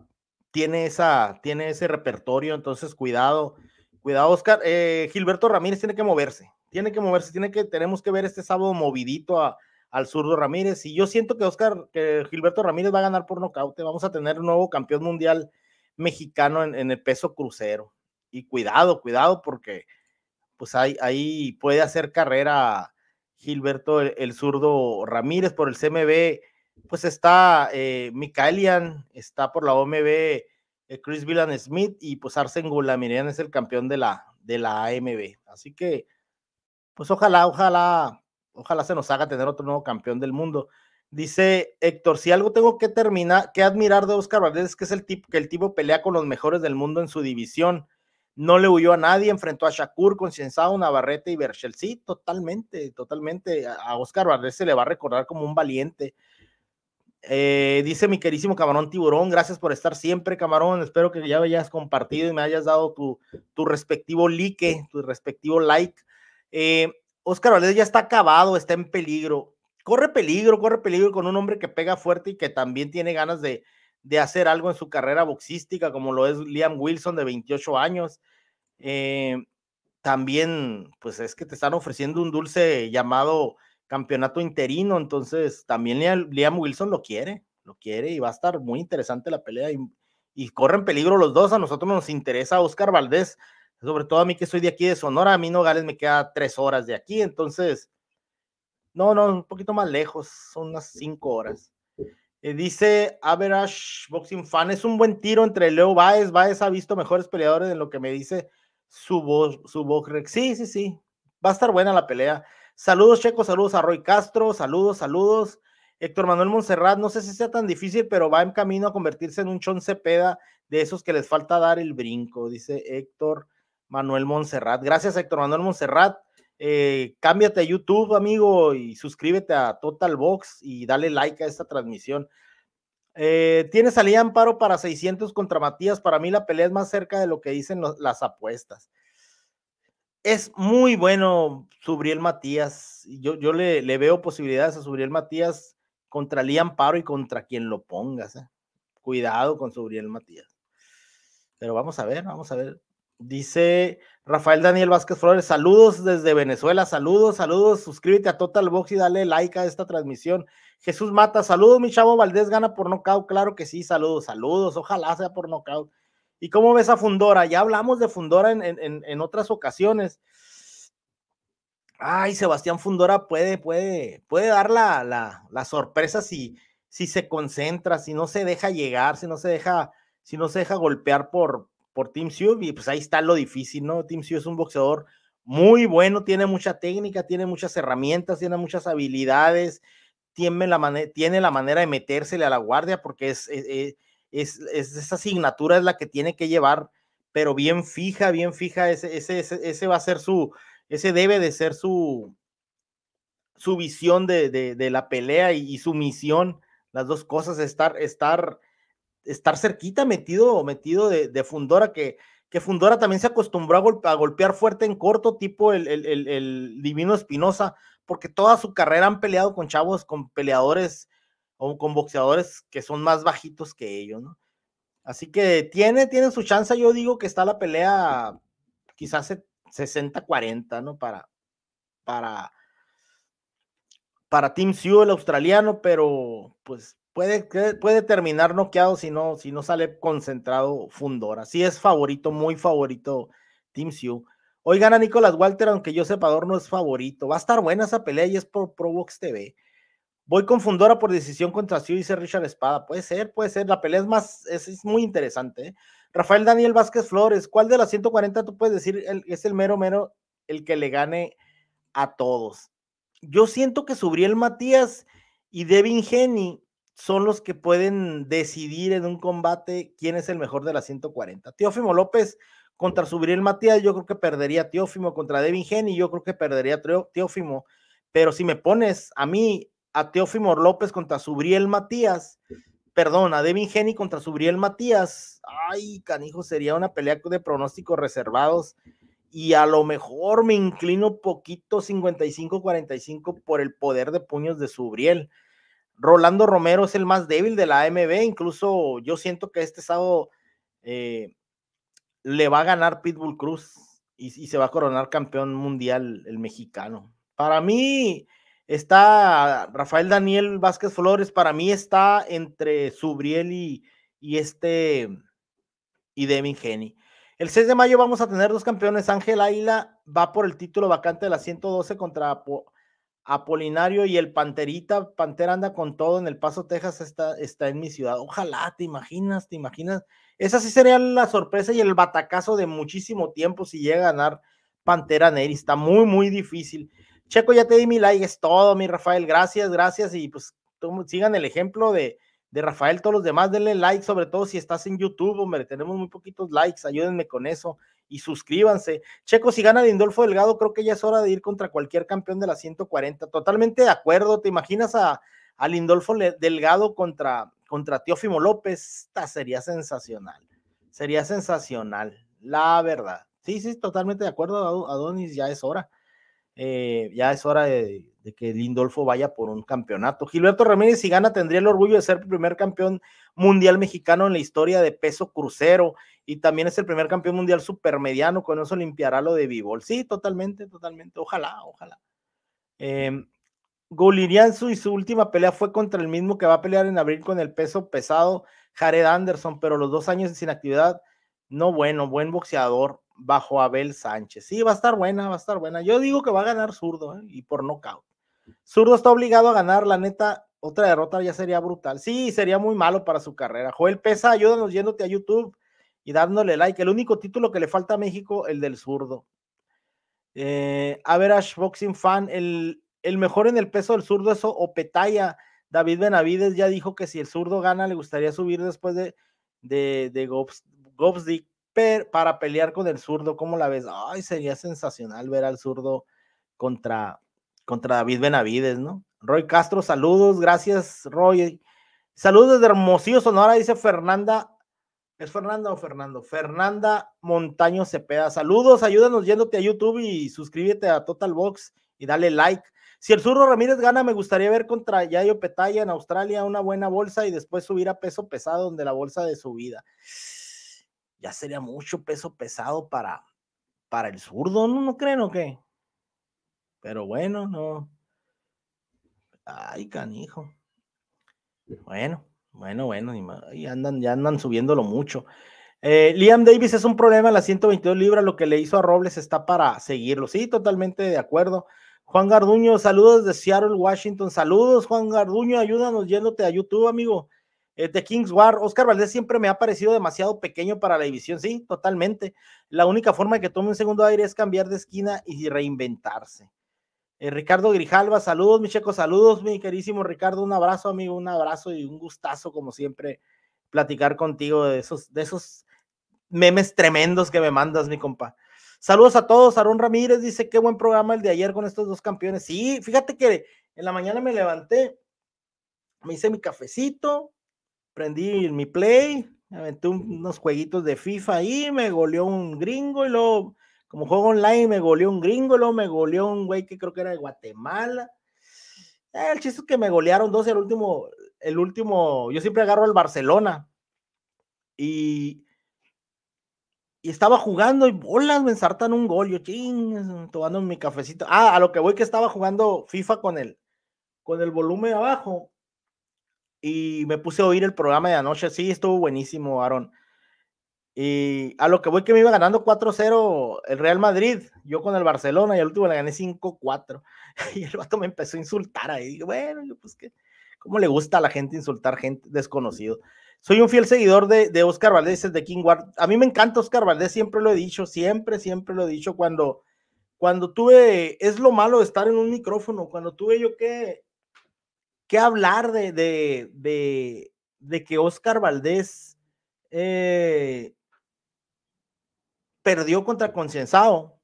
tiene, esa, tiene ese repertorio, entonces cuidado, cuidado Oscar, eh, Gilberto Ramírez tiene que moverse, tiene que moverse, tiene que, tenemos que ver este sábado movidito al zurdo Ramírez. Y yo siento que Oscar, que Gilberto Ramírez va a ganar por nocaute. Vamos a tener un nuevo campeón mundial mexicano en, el peso crucero. Y cuidado, cuidado, porque pues ahí, puede hacer carrera Gilberto el, zurdo Ramírez por el CMB. Pues está eh, Mikaelian está por la OMB eh, Chris Villan Smith y pues Arsen Gulamirian es el campeón de la, de la AMB. Así que pues ojalá, ojalá, ojalá se nos haga tener otro nuevo campeón del mundo. Dice Héctor, si algo tengo que terminar, que admirar de Oscar Valdés es que es el tipo que el tipo pelea con los mejores del mundo en su división. No le huyó a nadie, enfrentó a Shakur, Concienzado, Navarrete y Berchel. Sí, totalmente, totalmente. A Oscar Valdés se le va a recordar como un valiente. Eh, dice mi querísimo camarón tiburón, gracias por estar siempre, camarón. Espero que ya hayas compartido y me hayas dado tu, tu respectivo like, tu respectivo like eh, Oscar Valdés ya está acabado, está en peligro. Corre peligro, corre peligro con un hombre que pega fuerte y que también tiene ganas de, hacer algo en su carrera boxística, como lo es Liam Wilson de 28 años. Eh, también, pues es que te están ofreciendo un dulce llamado campeonato interino, entonces también Liam, Wilson lo quiere, lo quiere y va a estar muy interesante la pelea y, y corren peligro los dos. A nosotros nos interesa Oscar Valdés sobre todo a mí que soy de aquí de Sonora, a mí Nogales me queda tres horas de aquí, entonces, no, no, un poquito más lejos, son unas cinco horas. Eh, dice Average Boxing Fan, es un buen tiro entre Leo Baez, Baez ha visto mejores peleadores en lo que me dice su voz, su voz, sí, sí, sí, va a estar buena la pelea. Saludos Checo, saludos a Roy Castro, saludos, saludos. Héctor Manuel Monserrat, no sé si sea tan difícil, pero va en camino a convertirse en un Chon Cepeda de esos que les falta dar el brinco, dice Héctor Manuel Montserrat. Gracias, Héctor Manuel Montserrat. Eh, cámbiate a YouTube, amigo, y suscríbete a Total Box y dale like a esta transmisión. Eh, tienes tiene salida amparo para 600 contra Matías. Para mí la pelea es más cerca de lo que dicen las apuestas. Es muy bueno Subriel Matías. Yo, yo le, veo posibilidades a Subriel Matías contra Lía Amparo y contra quien lo pongas. ¿eh? Cuidado con Subriel Matías. Pero vamos a ver, vamos a ver. Dice Rafael Daniel Vázquez Flores, saludos desde Venezuela, saludos, saludos, suscríbete a Total Box y dale like a esta transmisión. Jesús Mata, saludos, mi chavo Valdés gana por nocaut, claro que sí, saludos, saludos, ojalá sea por nocaut. ¿Y cómo ves a Fundora? Ya hablamos de Fundora en, otras ocasiones. Ay, Sebastián Fundora puede, puede, puede dar la, sorpresa si, si se concentra, si no se deja llegar, si no se deja, si no se deja golpear por, por Team y pues ahí está lo difícil, ¿no? Team Siu es un boxeador muy bueno, tiene mucha técnica, tiene muchas herramientas, tiene muchas habilidades, tiene la, tiene la manera de metérsele a la guardia porque e-, e-, es, esa asignatura es la que tiene que llevar, pero bien fija, bien fija, ese, ese, ese, va a ser su, ese debe de ser su, su visión de, de, la pelea y, y, su misión, las dos cosas, estar, estar estar cerquita, metido, o metido de, Fundora, que, que, Fundora también se acostumbró a, golpear fuerte en corto, tipo el, el, Divino Espinosa, porque toda su carrera han peleado con chavos, con peleadores o con boxeadores que son más bajitos que ellos, ¿no? Así que tiene, tiene su chance, yo digo que está la pelea quizás 60-40, ¿no? Para, para, para Team Sioux, el australiano, pero pues puede, terminar noqueado si no, si no sale concentrado Fundora. Sí es favorito, muy favorito Team Sioux. Hoy gana Nicolás Walter, aunque yo sepador no es favorito. Va a estar buena esa pelea y es por Provox TV. Voy con Fundora por decisión contra Sioux, dice Richard Espada. Puede ser, puede ser. La pelea es más, es, muy interesante. Rafael Daniel Vázquez Flores, ¿cuál de las 140 tú puedes decir es el mero mero el que le gane a todos? Yo siento que Subriel Matías y Devin Geni son los que pueden decidir en un combate quién es el mejor de las 140. Teófimo López contra Subriel Matías, yo creo que perdería Teófimo contra Devin Geni, yo creo que perdería Teófimo. Pero si me pones a mí, a Teófimo López contra Subriel Matías, perdón, a Devin Geni contra Subriel Matías, ay, canijo, sería una pelea de pronósticos reservados. Y a lo mejor me inclino poquito 55-45 por el poder de puños de Subriel Rolando Romero es el más débil de la AMB, incluso yo siento que este sábado eh, le va a ganar Pitbull Cruz y, se va a coronar campeón mundial el mexicano. Para mí está Rafael Daniel Vázquez Flores, para mí está entre Subriel y, este y Devin Geni. El 6 de mayo vamos a tener dos campeones. Ángel Águila va por el título vacante de la 112 contra Apolinario y el Panterita, Pantera anda con todo en El Paso, Texas, está, está en mi ciudad. Ojalá, te imaginas, te imaginas. Esa sí sería la sorpresa y el batacazo de muchísimo tiempo si llega a ganar Pantera Neri. Está muy, muy difícil. Checo, ya te di mi like, es todo, mi Rafael. Gracias, gracias. Y pues sigan el ejemplo de, de Rafael, todos los demás, denle like, sobre todo si estás en YouTube, hombre, tenemos muy poquitos likes, ayúdenme con eso y suscríbanse. Checo, si gana Lindolfo Delgado, creo que ya es hora de ir contra cualquier campeón de la 140. Totalmente de acuerdo. ¿Te imaginas a, Lindolfo Delgado contra, contra Teófimo López? sería sensacional. Sería sensacional, la verdad. Sí, sí, totalmente de acuerdo, Adonis, ya es hora. Eh, ya es hora de, que Lindolfo vaya por un campeonato. Gilberto Ramírez, si gana, tendría el orgullo de ser el primer campeón mundial mexicano en la historia de peso crucero y también es el primer campeón mundial supermediano, con eso limpiará lo de Bivol. Sí, totalmente, totalmente, ojalá, ojalá. Eh, em, Golirianzu y su última pelea fue contra el mismo que va a pelear en abril con el peso pesado, Jared Anderson, pero los dos años sin actividad, no bueno, buen boxeador bajo Abel Sánchez. Sí, va a estar buena, va a estar buena. Yo digo que va a ganar zurdo ¿eh? y por nocaut. Zurdo está obligado a ganar, la neta, otra derrota ya sería brutal. Sí, sería muy malo para su carrera. Joel Pesa, ayúdanos yéndote a YouTube y dándole like. El único título que le falta a México, el del zurdo. Eh, a average Boxing Fan, el, el, mejor en el peso del zurdo es Opetaya. David Benavides ya dijo que si el zurdo gana, le gustaría subir después de, de, Gobs, para pelear con el zurdo. ¿Cómo la ves? Ay, sería sensacional ver al zurdo contra, contra David Benavides, ¿no? Roy Castro, saludos, gracias, Roy. Saludos desde Hermosillo, Sonora, dice Fernanda ¿Es Fernanda o Fernando? Fernanda Montaño Cepeda. Saludos, ayúdanos yéndote a YouTube y suscríbete a Total Box y dale like. Si el zurdo Ramírez gana, me gustaría ver contra Yayo Petaya en Australia una buena bolsa y después subir a peso pesado donde la bolsa de su vida Ya sería mucho peso pesado para, para el zurdo, ¿no? ¿No creen o qué? Pero bueno, no. Ay, canijo. Bueno. Bueno, bueno, y andan, ya andan subiéndolo mucho. Eh, Liam Davis es un problema en las 122 libras, lo que le hizo a Robles está para seguirlo. Sí, totalmente de acuerdo. Juan Garduño, saludos de Seattle, Washington. Saludos, Juan Garduño, ayúdanos yéndote a YouTube, amigo. Eh, de The Kings War, Oscar Valdés siempre me ha parecido demasiado pequeño para la división, sí, totalmente. La única forma de que tome un segundo aire es cambiar de esquina y reinventarse. Eh, Ricardo Grijalva, saludos, mi checo, saludos, mi querísimo Ricardo, un abrazo, amigo, un abrazo y un gustazo, como siempre, platicar contigo de esos, de esos memes tremendos que me mandas, mi compa. Saludos a todos, Aaron Ramírez dice, qué buen programa el de ayer con estos dos campeones. Sí, fíjate que en la mañana me levanté, me hice mi cafecito, prendí mi play, aventé unos jueguitos de FIFA ahí, me goleó un gringo y luego como juego online, me goleó un gringo, me goleó un güey que creo que era de Guatemala. Eh, el chiste es que me golearon dos, el último, el último, yo siempre agarro al Barcelona. Y, y estaba jugando y bolas, me ensartan un gol, yo ching, tomando mi cafecito. Ah, a lo que voy que estaba jugando FIFA con el, con el volumen abajo. Y me puse a oír el programa de anoche. Sí, estuvo buenísimo, Aaron y a lo que voy que me iba ganando 4-0 el Real Madrid, yo con el Barcelona y al último le gané 5-4. Y el vato me empezó a insultar ahí. Digo, bueno, pues que, ¿cómo le gusta a la gente insultar gente desconocido? Soy un fiel seguidor de, de Oscar Valdés, de King Ward. A mí me encanta Oscar Valdés, siempre lo he dicho, siempre, siempre lo he dicho. Cuando, cuando tuve, es lo malo de estar en un micrófono, cuando tuve yo que, que hablar de, de, de, que Oscar Valdés eh, perdió contra Concienzado.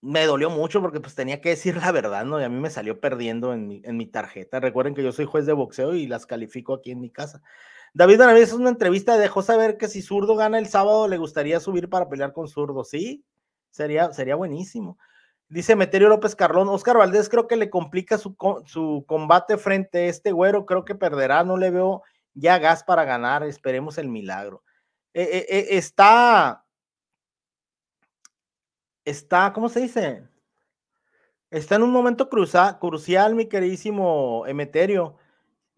Me dolió mucho porque pues tenía que decir la verdad, ¿no? Y a mí me salió perdiendo en mi, tarjeta. Recuerden que yo soy juez de boxeo y las califico aquí en mi casa. David Benavides es una entrevista dejó saber que si Zurdo gana el sábado le gustaría subir para pelear con Zurdo. Sí, sería, sería buenísimo. Dice Meterio López Carlón, Oscar Valdés creo que le complica su, combate frente a este güero, creo que perderá, no le veo ya gas para ganar, esperemos el milagro. Eh, eh, eh, está, está, ¿cómo se dice? Está en un momento crucial, mi queridísimo Emeterio.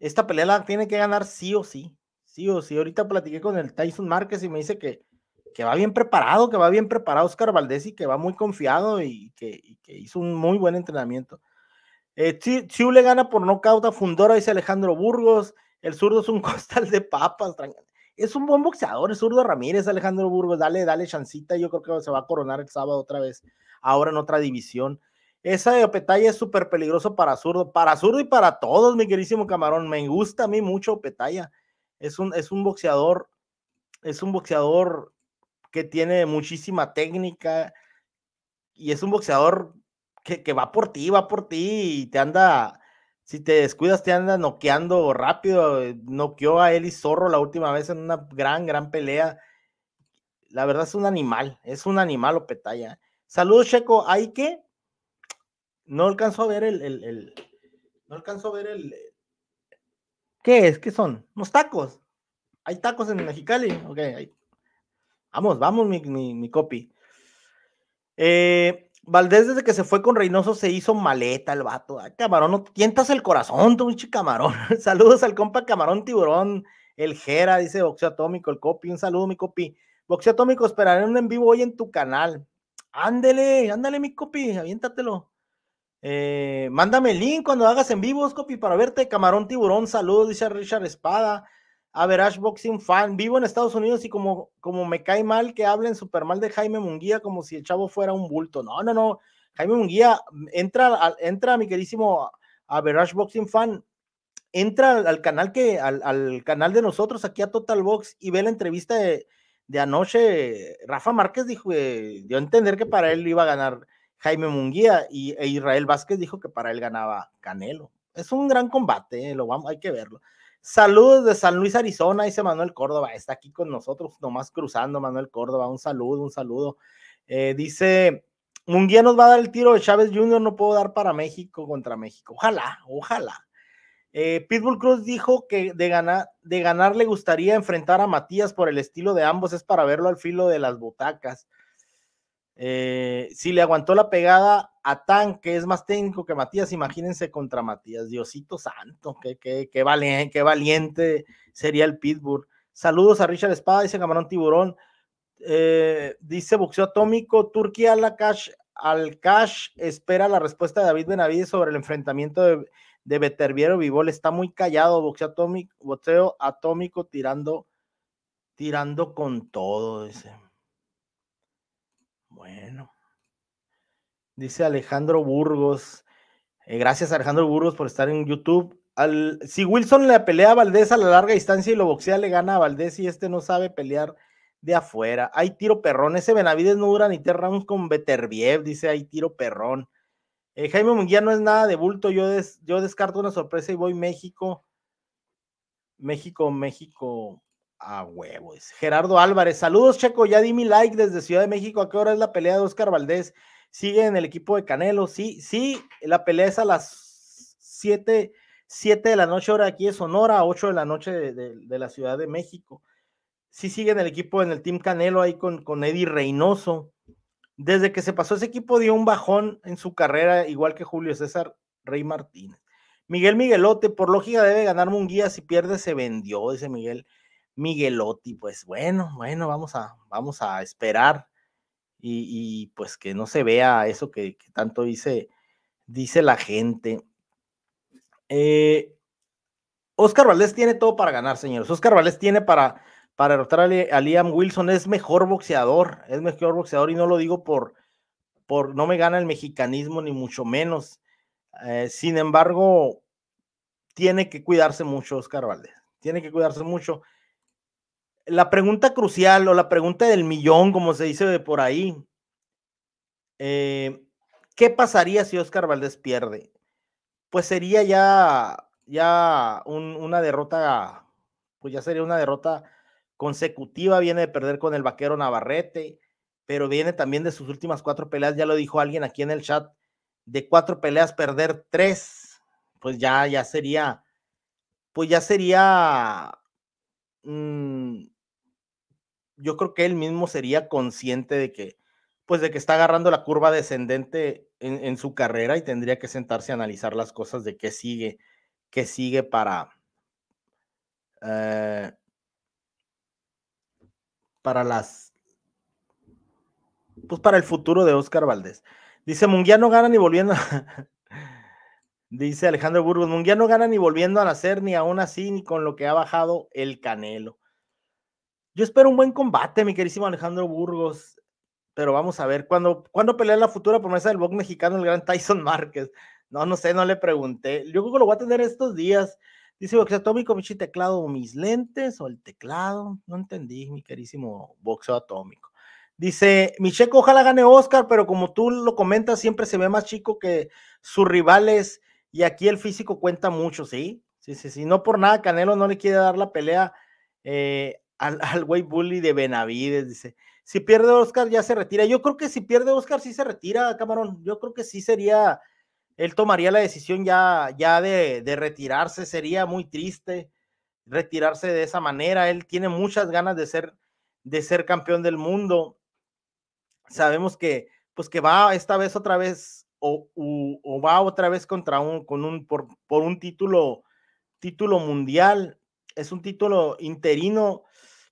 Esta pelea la tiene que ganar sí o sí. Sí o sí. Ahorita platiqué con el Tyson Márquez y me dice que, que va bien preparado, que va bien preparado Oscar Valdés y que va muy confiado y que, hizo un muy buen entrenamiento. Chiu le gana por cauda Fundora, dice Alejandro Burgos. El zurdo es un costal de papas. Tranquilo es un buen boxeador, es zurdo Ramírez, Alejandro Burgos, dale, dale chancita, yo creo que se va a coronar el sábado otra vez, ahora en otra división. Esa de Opetaya es súper peligroso para zurdo, para zurdo y para todos, mi queridísimo camarón, me gusta a mí mucho Opetaya, es un, es un boxeador, es un boxeador que tiene muchísima técnica y es un boxeador que, que va por ti, va por ti y te anda, si te descuidas, te anda noqueando rápido. Noqueó a Eli Zorro la última vez en una gran, gran pelea. La verdad es un animal, es un animal o petalla. Saludos, Checo. ¿Hay que? No alcanzó a ver el, el, No alcanzo a ver el. ¿Qué es? ¿Qué son? Los tacos. ¿Hay tacos en Mexicali? Ok, ahí. Vamos, vamos, mi, mi, mi copy. Eh, Valdés desde que se fue con Reynoso se hizo maleta el vato. Ay, camarón, no tientas el corazón, tu pinche camarón. Saludos al compa Camarón Tiburón, el Jera, dice Boxeo Atómico, el Copi. Un saludo, mi Copi. Boxeo Atómico, esperaré un en vivo hoy en tu canal. Ándele, ándale, mi Copi, aviéntatelo. Eh, mándame el link cuando hagas en vivo, Copi, para verte. Camarón Tiburón, saludos, dice Richard Espada. Average Boxing Fan, vivo en Estados Unidos y como, como me cae mal que hablen super mal de Jaime Munguía como si el chavo fuera un bulto. No, no, no. Jaime Munguía, mm, entra, entra mi queridísimo Average Boxing Fan, entra al, canal que, al, canal de nosotros aquí a Total Box y ve la entrevista de, anoche. Rafa Márquez dijo, dio a entender que para él iba a ganar Jaime Munguía y e Israel Vázquez dijo que para él ganaba Canelo. Es un gran combate, eh, lo vamos, hay que verlo. Saludos de San Luis, Arizona, dice Manuel Córdoba. Está aquí con nosotros, nomás cruzando, Manuel Córdoba. Un saludo, un saludo. Eh, dice dice, Munguía nos va a dar el tiro de Chávez Jr., no puedo dar para México contra México. Ojalá, ojalá. Eh, Pitbull Cruz dijo que de ganar, de ganar le gustaría enfrentar a Matías por el estilo de ambos, es para verlo al filo de las butacas. Eh, si le aguantó la pegada Atán, que es más técnico que Matías, imagínense contra Matías, Diosito Santo, qué, qué, valiente, qué valiente sería el Pittsburgh. Saludos a Richard Espada, dice Camarón Tiburón, eh, dice Boxeo Atómico, Turquía la cash, al cash espera la respuesta de David Benavides sobre el enfrentamiento de, de Beterviero Vivol, está muy callado, Boxeo Atómico, Boxeo Atómico tirando, tirando con todo, dice. Bueno. Dice Alejandro Burgos. Eh, gracias, Alejandro Burgos, por estar en YouTube. Al, si Wilson le pelea a Valdés a la larga distancia y lo boxea, le gana a Valdés y este no sabe pelear de afuera. Hay tiro perrón. Ese Benavides no dura ni tres rounds con Beterbiev, dice hay tiro perrón. Eh, Jaime Munguía no es nada de bulto. Yo, yo descarto una sorpresa y voy México. México, México. A huevos. Gerardo Álvarez. Saludos, Checo. Ya di mi like desde Ciudad de México. ¿A qué hora es la pelea de Oscar Valdés? sigue en el equipo de Canelo. Sí, sí, la pelea es a las 7, siete de la noche, ahora aquí es Sonora, 8 de la noche de, la Ciudad de México. Sí sigue en el equipo, en el Team Canelo, ahí con, con Eddie Reynoso. Desde que se pasó ese equipo dio un bajón en su carrera, igual que Julio César Rey Martínez. Miguel Miguelote, por lógica debe ganarme un guía, si pierde se vendió, dice Miguel Miguelotti. Pues bueno, bueno, vamos a, vamos a esperar y, pues que no se vea eso que, tanto dice, dice la gente. Eh, Oscar Valdés tiene todo para ganar, señores. Oscar Valdés tiene para, para derrotar a Liam Wilson. Es mejor boxeador, es mejor boxeador y no lo digo por, por no me gana el mexicanismo ni mucho menos. Eh, sin embargo, tiene que cuidarse mucho Oscar Valdés. Tiene que cuidarse mucho la pregunta crucial o la pregunta del millón, como se dice de por ahí, eh, ¿qué pasaría si Oscar Valdés pierde? Pues sería ya, ya una derrota, pues ya sería una derrota consecutiva, viene de perder con el vaquero Navarrete, pero viene también de sus últimas cuatro peleas, ya lo dijo alguien aquí en el chat, de cuatro peleas perder tres, pues ya, ya sería, pues ya sería... Mm, yo creo que él mismo sería consciente de que, pues de que está agarrando la curva descendente en, su carrera y tendría que sentarse a analizar las cosas de qué sigue, qué sigue para, eh, para las, pues para el futuro de Oscar Valdés. Dice, Munguía no gana ni volviendo. Dice Alejandro Burgos, Munguía no gana ni volviendo a nacer, ni aún así, ni con lo que ha bajado el Canelo. Yo espero un buen combate, mi querísimo Alejandro Burgos. Pero vamos a ver, ¿cuándo, pelea la futura promesa del box mexicano, el gran Tyson Márquez? No, no sé, no le pregunté. Yo creo que lo voy a tener estos días. Dice boxeo Atómico, Michi, teclado o mis lentes o el teclado. No entendí, mi querísimo boxeo atómico. Dice, Micheco, ojalá gane Oscar, pero como tú lo comentas, siempre se ve más chico que sus rivales y aquí el físico cuenta mucho, ¿sí? Sí, sí, sí. No por nada Canelo no le quiere dar la pelea eh, al güey bully de Benavides, dice, si pierde Oscar ya se retira. Yo creo que si pierde Oscar sí se retira, Camarón. Yo creo que sí sería, él tomaría la decisión ya, ya de, retirarse. Sería muy triste retirarse de esa manera. Él tiene muchas ganas de ser, de ser campeón del mundo. Sabemos que, pues que va esta vez otra vez o, o va otra vez contra un, con un, por, por un título, título mundial. Es un título interino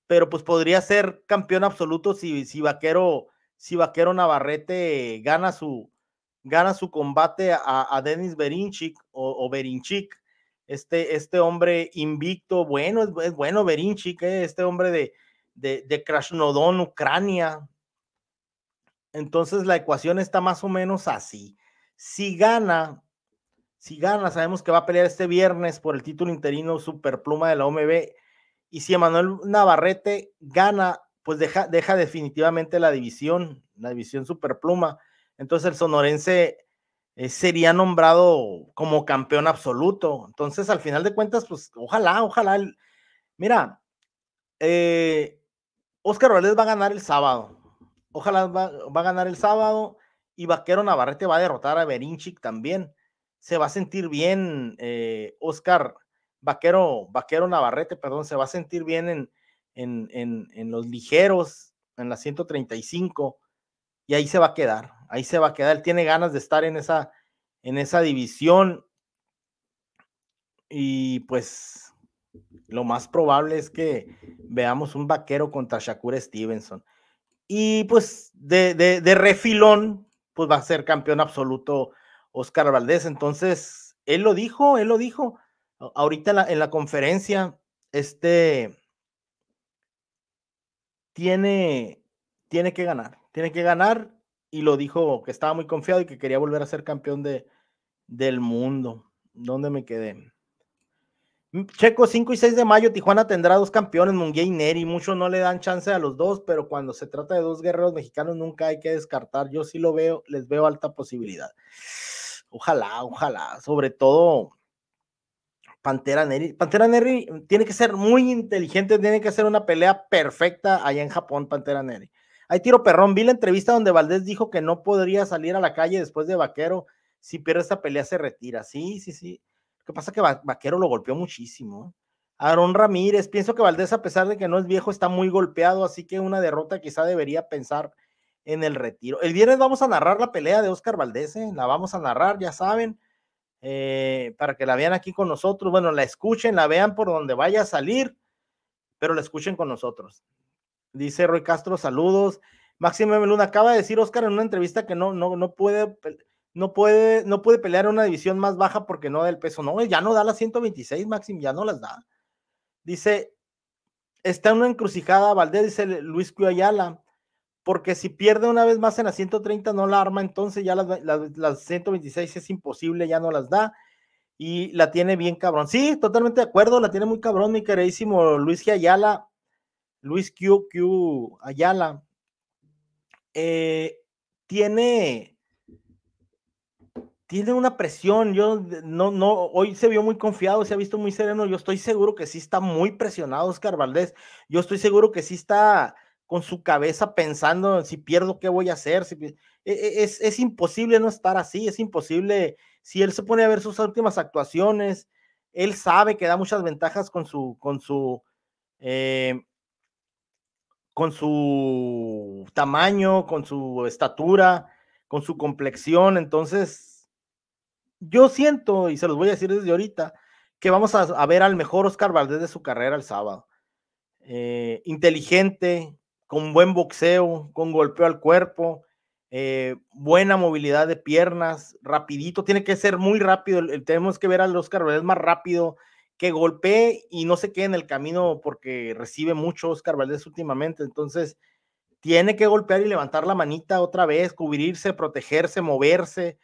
pero pues podría ser campeón absoluto si, si Vaquero, si Vaquero Navarrete gana su, gana su combate a, Denis Berinchik o, Berinchik, este, este hombre invicto, bueno, es, bueno Berinchik, eh, este hombre de, de, de Krasnodon, Ucrania. Entonces la ecuación está más o menos así. Si gana, si gana, sabemos que va a pelear este viernes por el título interino superpluma de la OMB y si Emanuel Navarrete gana, pues deja, deja definitivamente la división, la división superpluma. Entonces el sonorense eh, sería nombrado como campeón absoluto. Entonces al final de cuentas, pues ojalá, ojalá. Mira, Oscar eh, Valdés va a ganar el sábado. Ojalá va, a ganar el sábado y Vaquero Navarrete va a derrotar a Berinchik también. Se va a sentir bien eh, Oscar Vaquero, Vaquero Navarrete, perdón, se va a sentir bien en, en, en, los ligeros, en la 135, y ahí se va a quedar, ahí se va a quedar, él tiene ganas de estar en esa, en esa división, y pues lo más probable es que veamos un vaquero contra Shakur Stevenson. Y pues de, de, de, refilón, pues va a ser campeón absoluto Oscar Valdés. Entonces, él lo dijo, él lo dijo. Ahorita en la, conferencia, este tiene, tiene que ganar, tiene que ganar y lo dijo que estaba muy confiado y que quería volver a ser campeón de, del mundo. ¿Dónde me quedé? Mm, Checo, 5 y 6 de mayo, Tijuana tendrá dos campeones, Munguía y Neri. Muchos no le dan chance a los dos, pero cuando se trata de dos guerreros mexicanos nunca hay que descartar. Yo sí lo veo, les veo alta posibilidad. Ojalá, ojalá. Sobre todo, Pantera Neri. Pantera Neri tiene que ser muy inteligente, tiene que ser una pelea perfecta allá en Japón, Pantera Neri. Hay tiro perrón. Vi la entrevista donde Valdés dijo que no podría salir a la calle después de Vaquero. Si pierde esta pelea, se retira. Sí, sí, sí. Lo que pasa es que Vaquero lo golpeó muchísimo. Aaron Ramírez, pienso que Valdés, a pesar de que no es viejo, está muy golpeado, así que una derrota quizá debería pensar en el retiro. El viernes vamos a narrar la pelea de Oscar Valdés, ¿eh? la vamos a narrar, ya saben. Eh, para que la vean aquí con nosotros. Bueno, la escuchen, la vean por donde vaya a salir, pero la escuchen con nosotros. Dice Roy Castro, saludos. Máximo Meluna acaba de decir Oscar en una entrevista que no, no, no puede, no puede, no puede pelear en una división más baja porque no da el peso. No, ya no da las 126, Máximo, ya no las da. Dice, está en una encrucijada, Valdés, dice Luis Cuyayala porque si pierde una vez más en la 130 no la arma, entonces ya las, 126 es imposible, ya no las da y la tiene bien cabrón. Sí, totalmente de acuerdo, la tiene muy cabrón, mi queridísimo Luis G. Ayala, Luis Q. Ayala. Eh, tiene, tiene una presión. Yo no, no, hoy se vio muy confiado, se ha visto muy sereno. Yo estoy seguro que sí está muy presionado, Oscar Valdés. Yo estoy seguro que sí está con su cabeza pensando si pierdo, qué voy a hacer. E, e, es, imposible no estar así, es imposible. Si él se pone a ver sus últimas actuaciones, él sabe que da muchas ventajas con su, con su, eh, con su tamaño, con su estatura, con su complexión. Entonces, yo siento, y se los voy a decir desde ahorita, que vamos a, ver al mejor Oscar Valdés de su carrera el sábado. Eh, inteligente, con buen boxeo, con golpeo al cuerpo, eh, buena movilidad de piernas, rapidito, tiene que ser muy rápido, tenemos que ver al Oscar Valdés más rápido, que golpee y no se quede en el camino porque recibe mucho Oscar Valdés últimamente, entonces tiene que golpear y levantar la manita otra vez, cubrirse, protegerse, moverse.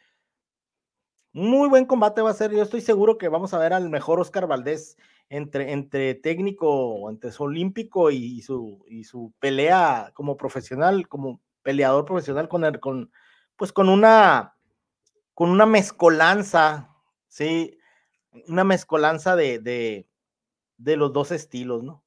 Muy buen combate va a ser, yo estoy seguro que vamos a ver al mejor Oscar Valdés entre, técnico, entre su olímpico y, su, y su pelea como profesional, como peleador profesional con, el, con pues con una, con una mezcolanza, ¿sí? Una mezcolanza de, de, de los dos estilos, ¿no?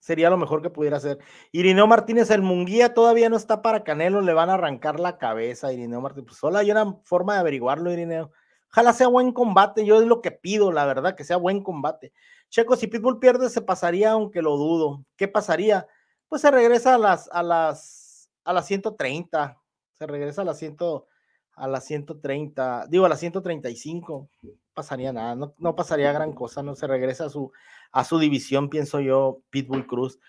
Sería lo mejor que pudiera hacer. Irineo Martínez, el Munguía todavía no está para Canelo, le van a arrancar la cabeza a Irineo Martínez. Pues solo hay una forma de averiguarlo, Irineo. Ojalá sea buen combate, yo es lo que pido, la verdad, que sea buen combate. Checo, si Pitbull pierde, se pasaría, aunque lo dudo. ¿Qué pasaría? Pues se regresa a las, a las, a las 130, se regresa a las a las 130, digo, a las 135, pasaría nada, no, pasaría gran cosa, no se regresa a su, a su división, pienso yo, Pitbull Cruz.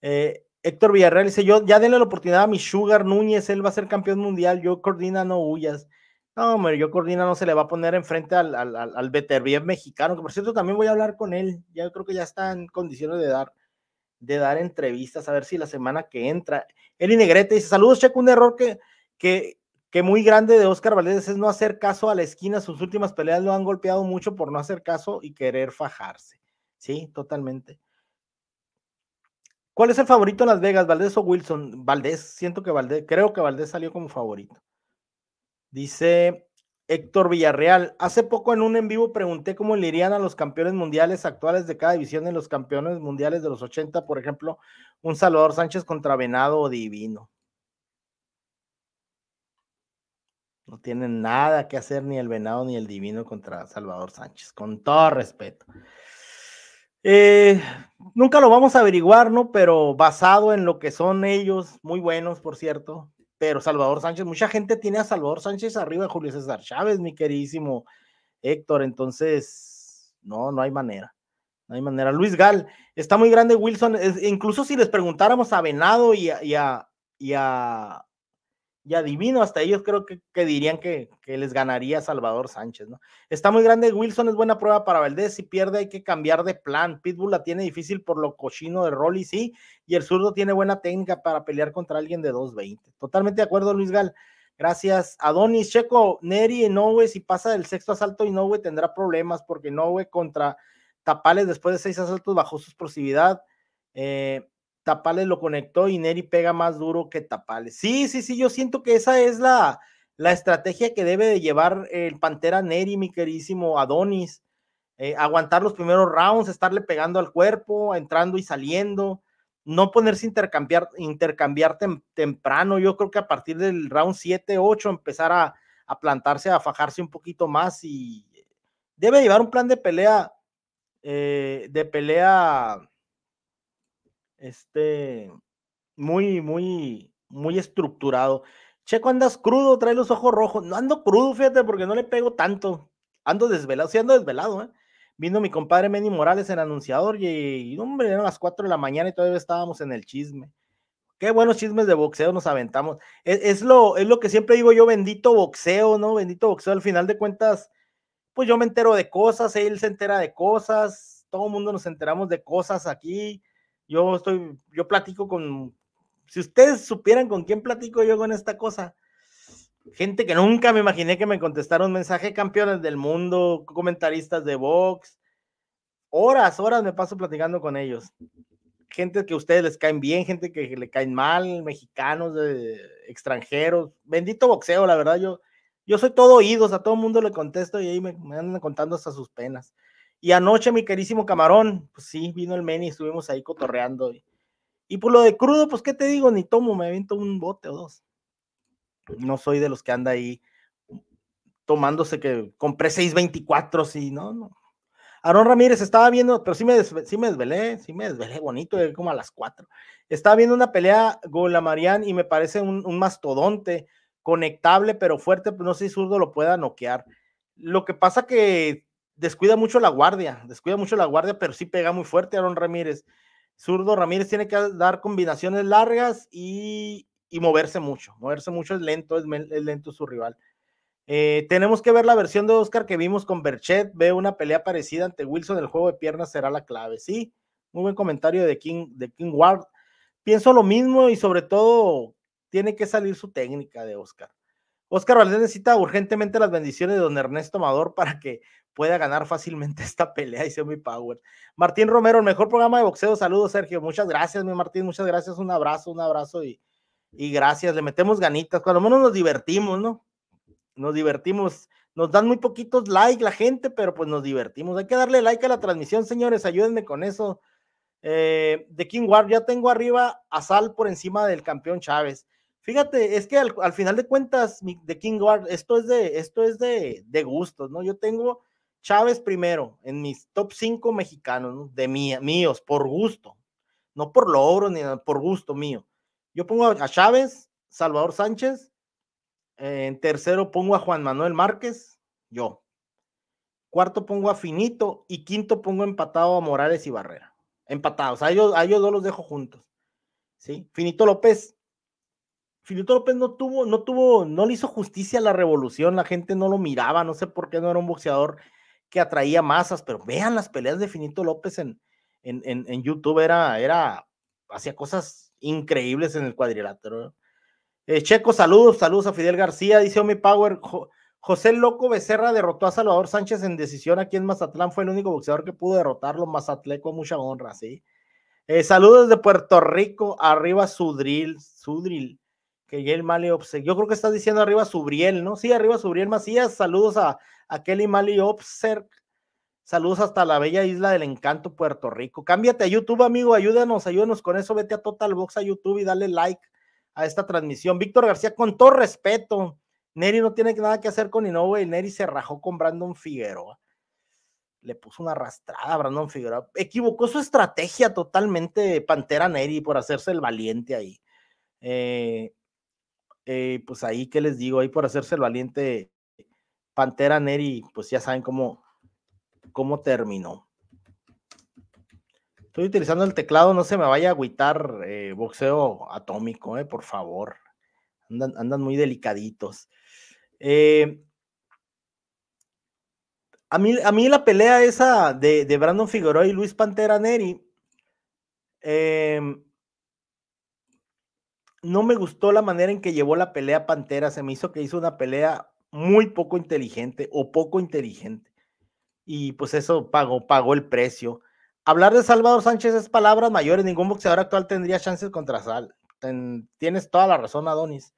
Eh, Héctor Villarreal dice, yo ya denle la oportunidad a mi Sugar Núñez, él va a ser campeón mundial, yo coordina, no huyas. No, hombre, yo Cordina no se le va a poner enfrente al, al, al mexicano, que por cierto también voy a hablar con él. Ya creo que ya está en condiciones de dar, de dar entrevistas, a ver si la semana que entra. Eli Negrete dice: Saludos, Checo, un error que, que, que muy grande de Oscar Valdés es no hacer caso a la esquina. Sus últimas peleas lo han golpeado mucho por no hacer caso y querer fajarse. Sí, totalmente. ¿Cuál es el favorito en Las Vegas, Valdés o Wilson? Valdés, siento que Valdés, creo que Valdés salió como favorito. Dice Héctor Villarreal, hace poco en un en vivo pregunté cómo le irían a los campeones mundiales actuales de cada división en los campeones mundiales de los 80, por ejemplo, un Salvador Sánchez contra Venado o Divino. No tienen nada que hacer ni el Venado ni el Divino contra Salvador Sánchez, con todo respeto. Eh, nunca lo vamos a averiguar, ¿no? Pero basado en lo que son ellos, muy buenos, por cierto, pero Salvador Sánchez, mucha gente tiene a Salvador Sánchez arriba de Julio César Chávez, mi queridísimo Héctor, entonces, no, no hay manera. No hay manera. Luis Gal, está muy grande Wilson. incluso si les preguntáramos a Venado y a, y a y adivino, hasta ellos creo que, dirían que, les ganaría Salvador Sánchez, ¿no? Está muy grande Wilson, es buena prueba para Valdés, si pierde hay que cambiar de plan, Pitbull la tiene difícil por lo cochino de Rolly, sí, y el zurdo tiene buena técnica para pelear contra alguien de 2.20. Totalmente de acuerdo, Luis Gal. Gracias. Adonis, Checo, Neri, Inoue, si pasa del sexto asalto, y Inoue tendrá problemas porque Inoue contra Tapales después de seis asaltos bajó su explosividad. Eh, Tapales lo conectó y Neri pega más duro que Tapales. Sí, sí, sí, yo siento que esa es la, la estrategia que debe de llevar el Pantera Neri, mi queridísimo Adonis. Eh, aguantar los primeros rounds, estarle pegando al cuerpo, entrando y saliendo, no ponerse intercambiar, intercambiar temprano. Yo creo que a partir del round 7, 8 empezar a, plantarse, a fajarse un poquito más y debe llevar un plan de pelea, eh, de pelea este, muy, muy, muy estructurado. Checo, andas crudo, trae los ojos rojos. No ando crudo, fíjate, porque no le pego tanto. Ando desvelado, sí ando desvelado, ¿eh? Vino mi compadre Manny Morales, en anunciador, y, y hombre, eran las 4 de la mañana y todavía estábamos en el chisme. Qué buenos chismes de boxeo nos aventamos. Es, lo, es lo que siempre digo yo, bendito boxeo, ¿no? Bendito boxeo. Al final de cuentas, pues yo me entero de cosas, él se entera de cosas, todo el mundo nos enteramos de cosas aquí. Yo estoy, yo platico con, si ustedes supieran con quién platico yo con esta cosa, gente que nunca me imaginé que me contestaron mensaje, campeones del mundo, comentaristas de box, horas, horas me paso platicando con ellos. Gente que a ustedes les caen bien, gente que le caen mal, mexicanos, eh, extranjeros. Bendito boxeo, la verdad, yo, yo soy todo oídos, a todo mundo le contesto y ahí me, me andan contando hasta sus penas. Y anoche, mi querísimo camarón, pues sí, vino el Meni y estuvimos ahí cotorreando. Y, por pues lo de crudo, pues qué te digo, ni tomo, me aviento un bote o dos. No soy de los que anda ahí tomándose que compré 624, sí, no, no. aaron Ramírez estaba viendo, pero sí me, sí me desvelé, sí me desvelé bonito, como a las 4. Estaba viendo una pelea con la Golamarian y me parece un, mastodonte, conectable pero fuerte, pero pues no sé si zurdo lo pueda noquear. Lo que pasa que descuida mucho la guardia, descuida mucho la guardia, pero sí pega muy fuerte Aaron Ramírez. Zurdo Ramírez tiene que dar combinaciones largas y, y moverse mucho. Moverse mucho es lento, es, lento su rival. Eh, tenemos que ver la versión de Oscar que vimos con Berchet. ve una pelea parecida ante Wilson. El juego de piernas será la clave. Sí, muy buen comentario de King, de King Ward. Pienso lo mismo y sobre todo tiene que salir su técnica de Oscar. Oscar Valdés necesita urgentemente las bendiciones de don Ernesto Amador para que pueda ganar fácilmente esta pelea, y dice mi Power. Martín Romero, mejor programa de boxeo. Saludos, Sergio. Muchas gracias, mi Martín. Muchas gracias. Un abrazo, un abrazo y, y gracias. Le metemos ganitas. Cuando menos nos divertimos, ¿no? Nos divertimos. Nos dan muy poquitos likes la gente, pero pues nos divertimos. Hay que darle like a la transmisión, señores. Ayúdenme con eso. Eh, de King Guard ya tengo arriba a Sal por encima del campeón Chávez. Fíjate, es que al, final de cuentas, de King Guard, esto es de, esto es de, de gustos, ¿no? Yo tengo Chávez primero, en mis top 5 mexicanos, de mí, míos, por gusto, no por logro ni por gusto mío. Yo pongo a Chávez, Salvador Sánchez, eh, en tercero pongo a Juan Manuel Márquez, yo. Cuarto pongo a Finito y quinto pongo empatado a Morales y Barrera. Empatados, a ellos, a ellos dos los dejo juntos. ¿sí? Finito López, Finito López no tuvo, no tuvo, no le hizo justicia a la revolución, la gente no lo miraba, no sé por qué no era un boxeador que atraía masas, pero vean las peleas de Finito López en, en, YouTube, era, era, hacía cosas increíbles en el cuadrilátero. Eh, Checo, saludos, saludos a Fidel García, dice Omi Power, José Loco Becerra derrotó a Salvador Sánchez en decisión aquí en Mazatlán, fue el único boxeador que pudo derrotarlo, Mazatlán con mucha honra, sí. Eh, saludos de Puerto Rico, arriba Sudril, Sudril que Mali Yo creo que estás diciendo arriba Subriel, ¿no? Sí, arriba Subriel Macías. Saludos a, Kelly Mali Obser. Saludos hasta la bella isla del encanto, Puerto Rico. Cámbiate a YouTube, amigo. Ayúdanos, ayúdanos con eso. Vete a Total Box a YouTube y dale like a esta transmisión. Víctor García, con todo respeto, Neri no tiene nada que hacer con Inoue. Neri se rajó con Brandon Figueroa. Le puso una arrastrada a Brandon Figueroa. Equivocó su estrategia totalmente Pantera Neri por hacerse el valiente ahí. Eh, eh, pues ahí, que les digo? Ahí por hacerse el valiente Pantera Neri, pues ya saben cómo, cómo terminó. Estoy utilizando el teclado, no se me vaya a agüitar eh, boxeo atómico, eh, por favor. Andan, muy delicaditos. a, mí, a mí la pelea esa de, de Brandon Figueroa y Luis Pantera Neri, eh, no me gustó la manera en que llevó la pelea Pantera. Se me hizo que hizo una pelea muy poco inteligente o poco inteligente. Y pues eso pagó, pagó el precio. Hablar de Salvador Sánchez es palabras mayores. Ningún boxeador actual tendría chances contra Sal. tienes toda la razón, Adonis.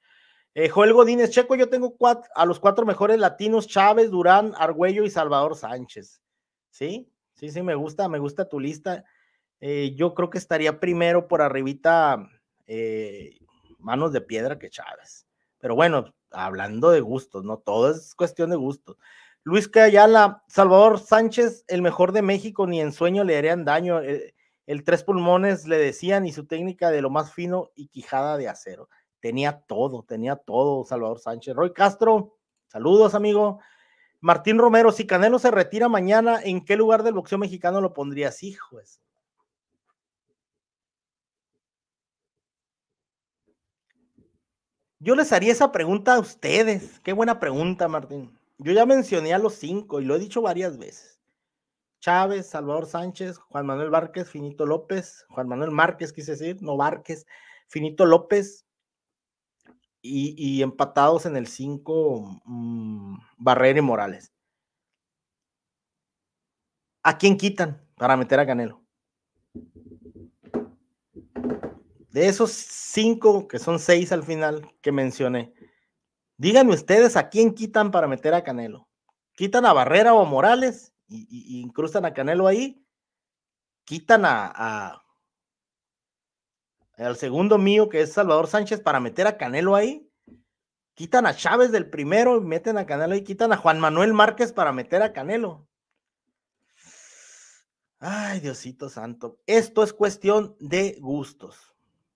Eh, Joel Godínez, Checo, yo tengo a los cuatro mejores latinos, Chávez, Durán, Argüello y Salvador Sánchez. Sí, sí, sí, me gusta, me gusta tu lista. Eh, yo creo que estaría primero por arribita eh, manos de piedra que Chávez. Pero bueno, hablando de gustos, no todo es cuestión de gustos. Luis Cayala, Salvador Sánchez, el mejor de México, ni en sueño le harían daño. Eh, el, tres pulmones le decían y su técnica de lo más fino y quijada de acero. Tenía todo, tenía todo Salvador Sánchez. Roy Castro, saludos amigo. Martín Romero, si Canelo se retira mañana, ¿en qué lugar del boxeo mexicano lo pondrías? Hijo, Yo les haría esa pregunta a ustedes. Qué buena pregunta, Martín. Yo ya mencioné a los cinco y lo he dicho varias veces. Chávez, Salvador Sánchez, Juan Manuel Várquez, Finito López, Juan Manuel Márquez, quise decir, no Várquez, Finito López, y, empatados en el 5, mm, Barrera y Morales. ¿A quién quitan para meter a Canelo? de esos cinco, que son seis al final que mencioné, díganme ustedes a quién quitan para meter a Canelo. ¿Quitan a Barrera o a Morales y, incrustan a Canelo ahí? ¿Quitan a, al segundo mío, que es Salvador Sánchez, para meter a Canelo ahí? ¿Quitan a Chávez del primero y meten a Canelo ahí? ¿Quitan a Juan Manuel Márquez para meter a Canelo? Ay, Diosito Santo. Esto es cuestión de gustos.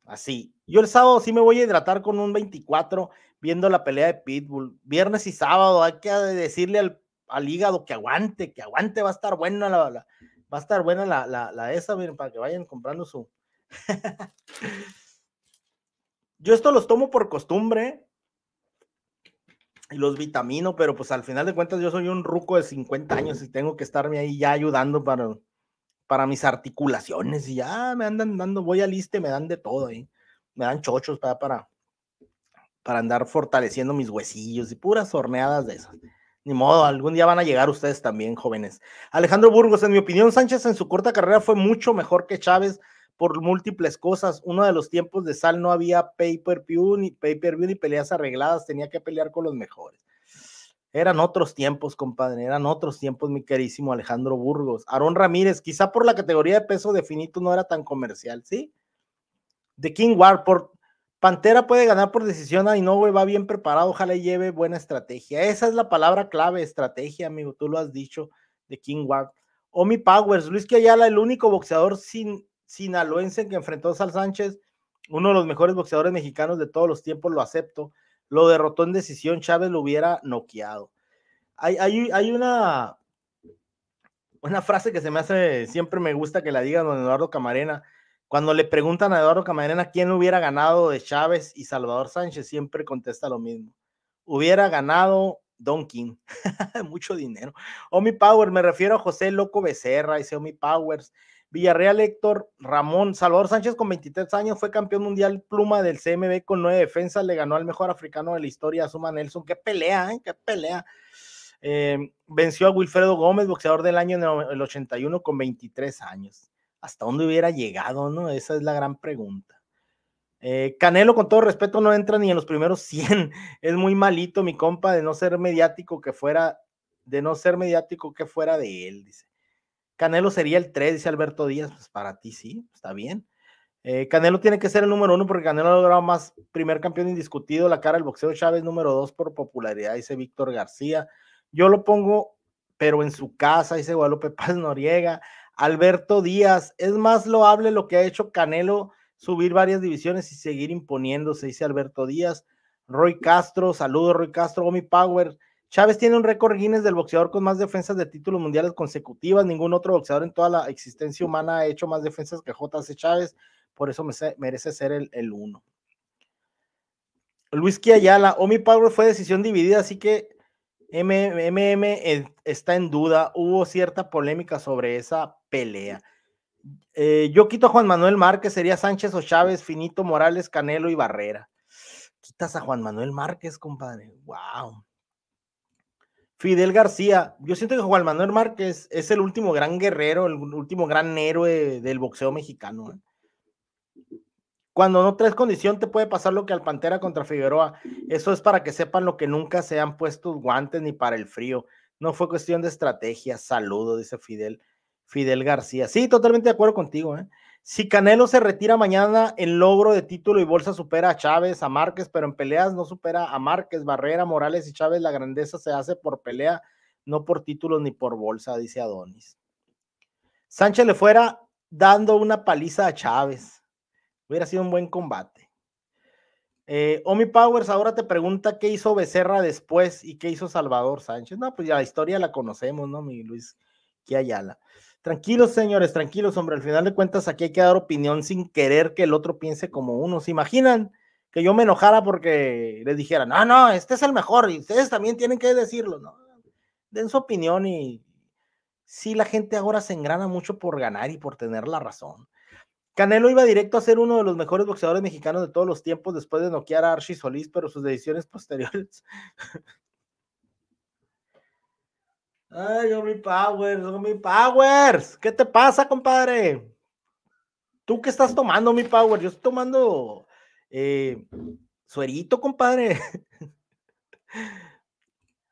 Así. Yo el sábado sí me voy a hidratar con un 24 viendo la pelea de Pitbull. Viernes y sábado hay que decirle al, al hígado que aguante, que aguante, va a estar buena la, la va a estar buena la, la, la, esa, miren, para que vayan comprando su. Yo esto los tomo por costumbre y los vitamino, pero pues al final de cuentas yo soy un ruco de 50 años y tengo que estarme ahí ya ayudando para, para mis articulaciones y ya me andan dando, voy aliste me dan de todo ahí, me dan chochos para, para, para andar fortaleciendo mis huesillos y puras horneadas de esas. Ni modo, algún día van a llegar ustedes también, jóvenes. Alejandro Burgos, en mi opinión, Sánchez en su corta carrera fue mucho mejor que Chávez por múltiples cosas. Uno de los tiempos de Sal no había pay-per-view ni, pay -per -view, ni peleas arregladas, tenía que pelear con los mejores. Eran otros tiempos, compadre, eran otros tiempos, mi querísimo Alejandro Burgos. Aarón Ramírez, quizá por la categoría de peso definito no era tan comercial, ¿sí? De King Ward por Pantera puede ganar por decisión, y no, güey, va bien preparado, ojalá lleve buena estrategia. Esa es la palabra clave, estrategia, amigo, tú lo has dicho, de King Ward. Omi Powers, Luis Ayala, el único boxeador sin, sinaloense que enfrentó a Sal Sánchez, uno de los mejores boxeadores mexicanos de todos los tiempos, lo acepto lo derrotó en decisión, Chávez lo hubiera noqueado. Hay, hay, hay una, una frase que se me hace, siempre me gusta que la diga don Eduardo Camarena. Cuando le preguntan a Eduardo Camarena quién hubiera ganado de Chávez y Salvador Sánchez, siempre contesta lo mismo. Hubiera ganado Don King, mucho dinero. Omi Power, me refiero a José Loco Becerra, dice Omi Powers. Villarreal Héctor Ramón, Salvador Sánchez con 23 años, fue campeón mundial pluma del CMB con nueve defensas, le ganó al mejor africano de la historia, Suma Nelson, qué pelea, ¿eh? qué pelea. Em, venció a Wilfredo Gómez, boxeador del año en el 81 con 23 años. ¿Hasta dónde hubiera llegado? no? Esa es la gran pregunta. Eh, Canelo, con todo respeto, no entra ni en los primeros 100. Es muy malito, mi compa, de no ser mediático que fuera, de no ser mediático que fuera de él, dice. Canelo sería el 3, dice Alberto Díaz. Pues para ti sí, está bien. Eh, Canelo tiene que ser el número uno porque Canelo ha logrado más primer campeón indiscutido, la cara del boxeo Chávez número dos por popularidad, dice Víctor García. Yo lo pongo, pero en su casa, dice Guadalupe Paz Noriega. Alberto Díaz, es más loable lo que ha hecho Canelo, subir varias divisiones y seguir imponiéndose, dice Alberto Díaz. Roy Castro, saludo Roy Castro, Gomi Power, Chávez tiene un récord Guinness del boxeador con más defensas de títulos mundiales consecutivas. Ningún otro boxeador en toda la existencia humana ha hecho más defensas que JC Chávez. Por eso merece ser el, uno. Luis o Omi Power fue decisión dividida, así que MMM está en duda. Hubo cierta polémica sobre esa pelea. Eh, yo quito a Juan Manuel Márquez, sería Sánchez o Chávez, Finito, Morales, Canelo y Barrera. Quitas a Juan Manuel Márquez, compadre. Wow. Fidel García, yo siento que Juan Manuel Márquez es el último gran guerrero, el último gran héroe del boxeo mexicano. ¿eh? Cuando no traes condición te puede pasar lo que al Pantera contra Figueroa. Eso es para que sepan lo que nunca se han puesto guantes ni para el frío. No fue cuestión de estrategia. Saludo, dice Fidel. Fidel García. Sí, totalmente de acuerdo contigo. ¿eh? Si Canelo se retira mañana, el logro de título y bolsa supera a Chávez, a Márquez, pero en peleas no supera a Márquez, Barrera, Morales y Chávez. La grandeza se hace por pelea, no por títulos ni por bolsa, dice Adonis. Sánchez le fuera dando una paliza a Chávez. Hubiera sido un buen combate. Eh, Omi Powers ahora te pregunta qué hizo Becerra después y qué hizo Salvador Sánchez. No, pues ya la historia la conocemos, ¿no, mi Luis? Que Ayala. Tranquilos, señores, tranquilos, hombre. Al final de cuentas, aquí hay que dar opinión sin querer que el otro piense como uno. ¿Se imaginan que yo me enojara porque les dijera, no, ah, no, este es el mejor y ustedes también tienen que decirlo? No, den su opinión y sí, la gente ahora se engrana mucho por ganar y por tener la razón. Canelo iba directo a ser uno de los mejores boxeadores mexicanos de todos los tiempos después de noquear a Archie Solís, pero sus decisiones posteriores Ay, Power Powers, mi Powers. ¿Qué te pasa, compadre? ¿Tú qué estás tomando, mi Powers? Yo estoy tomando eh, suerito, compadre.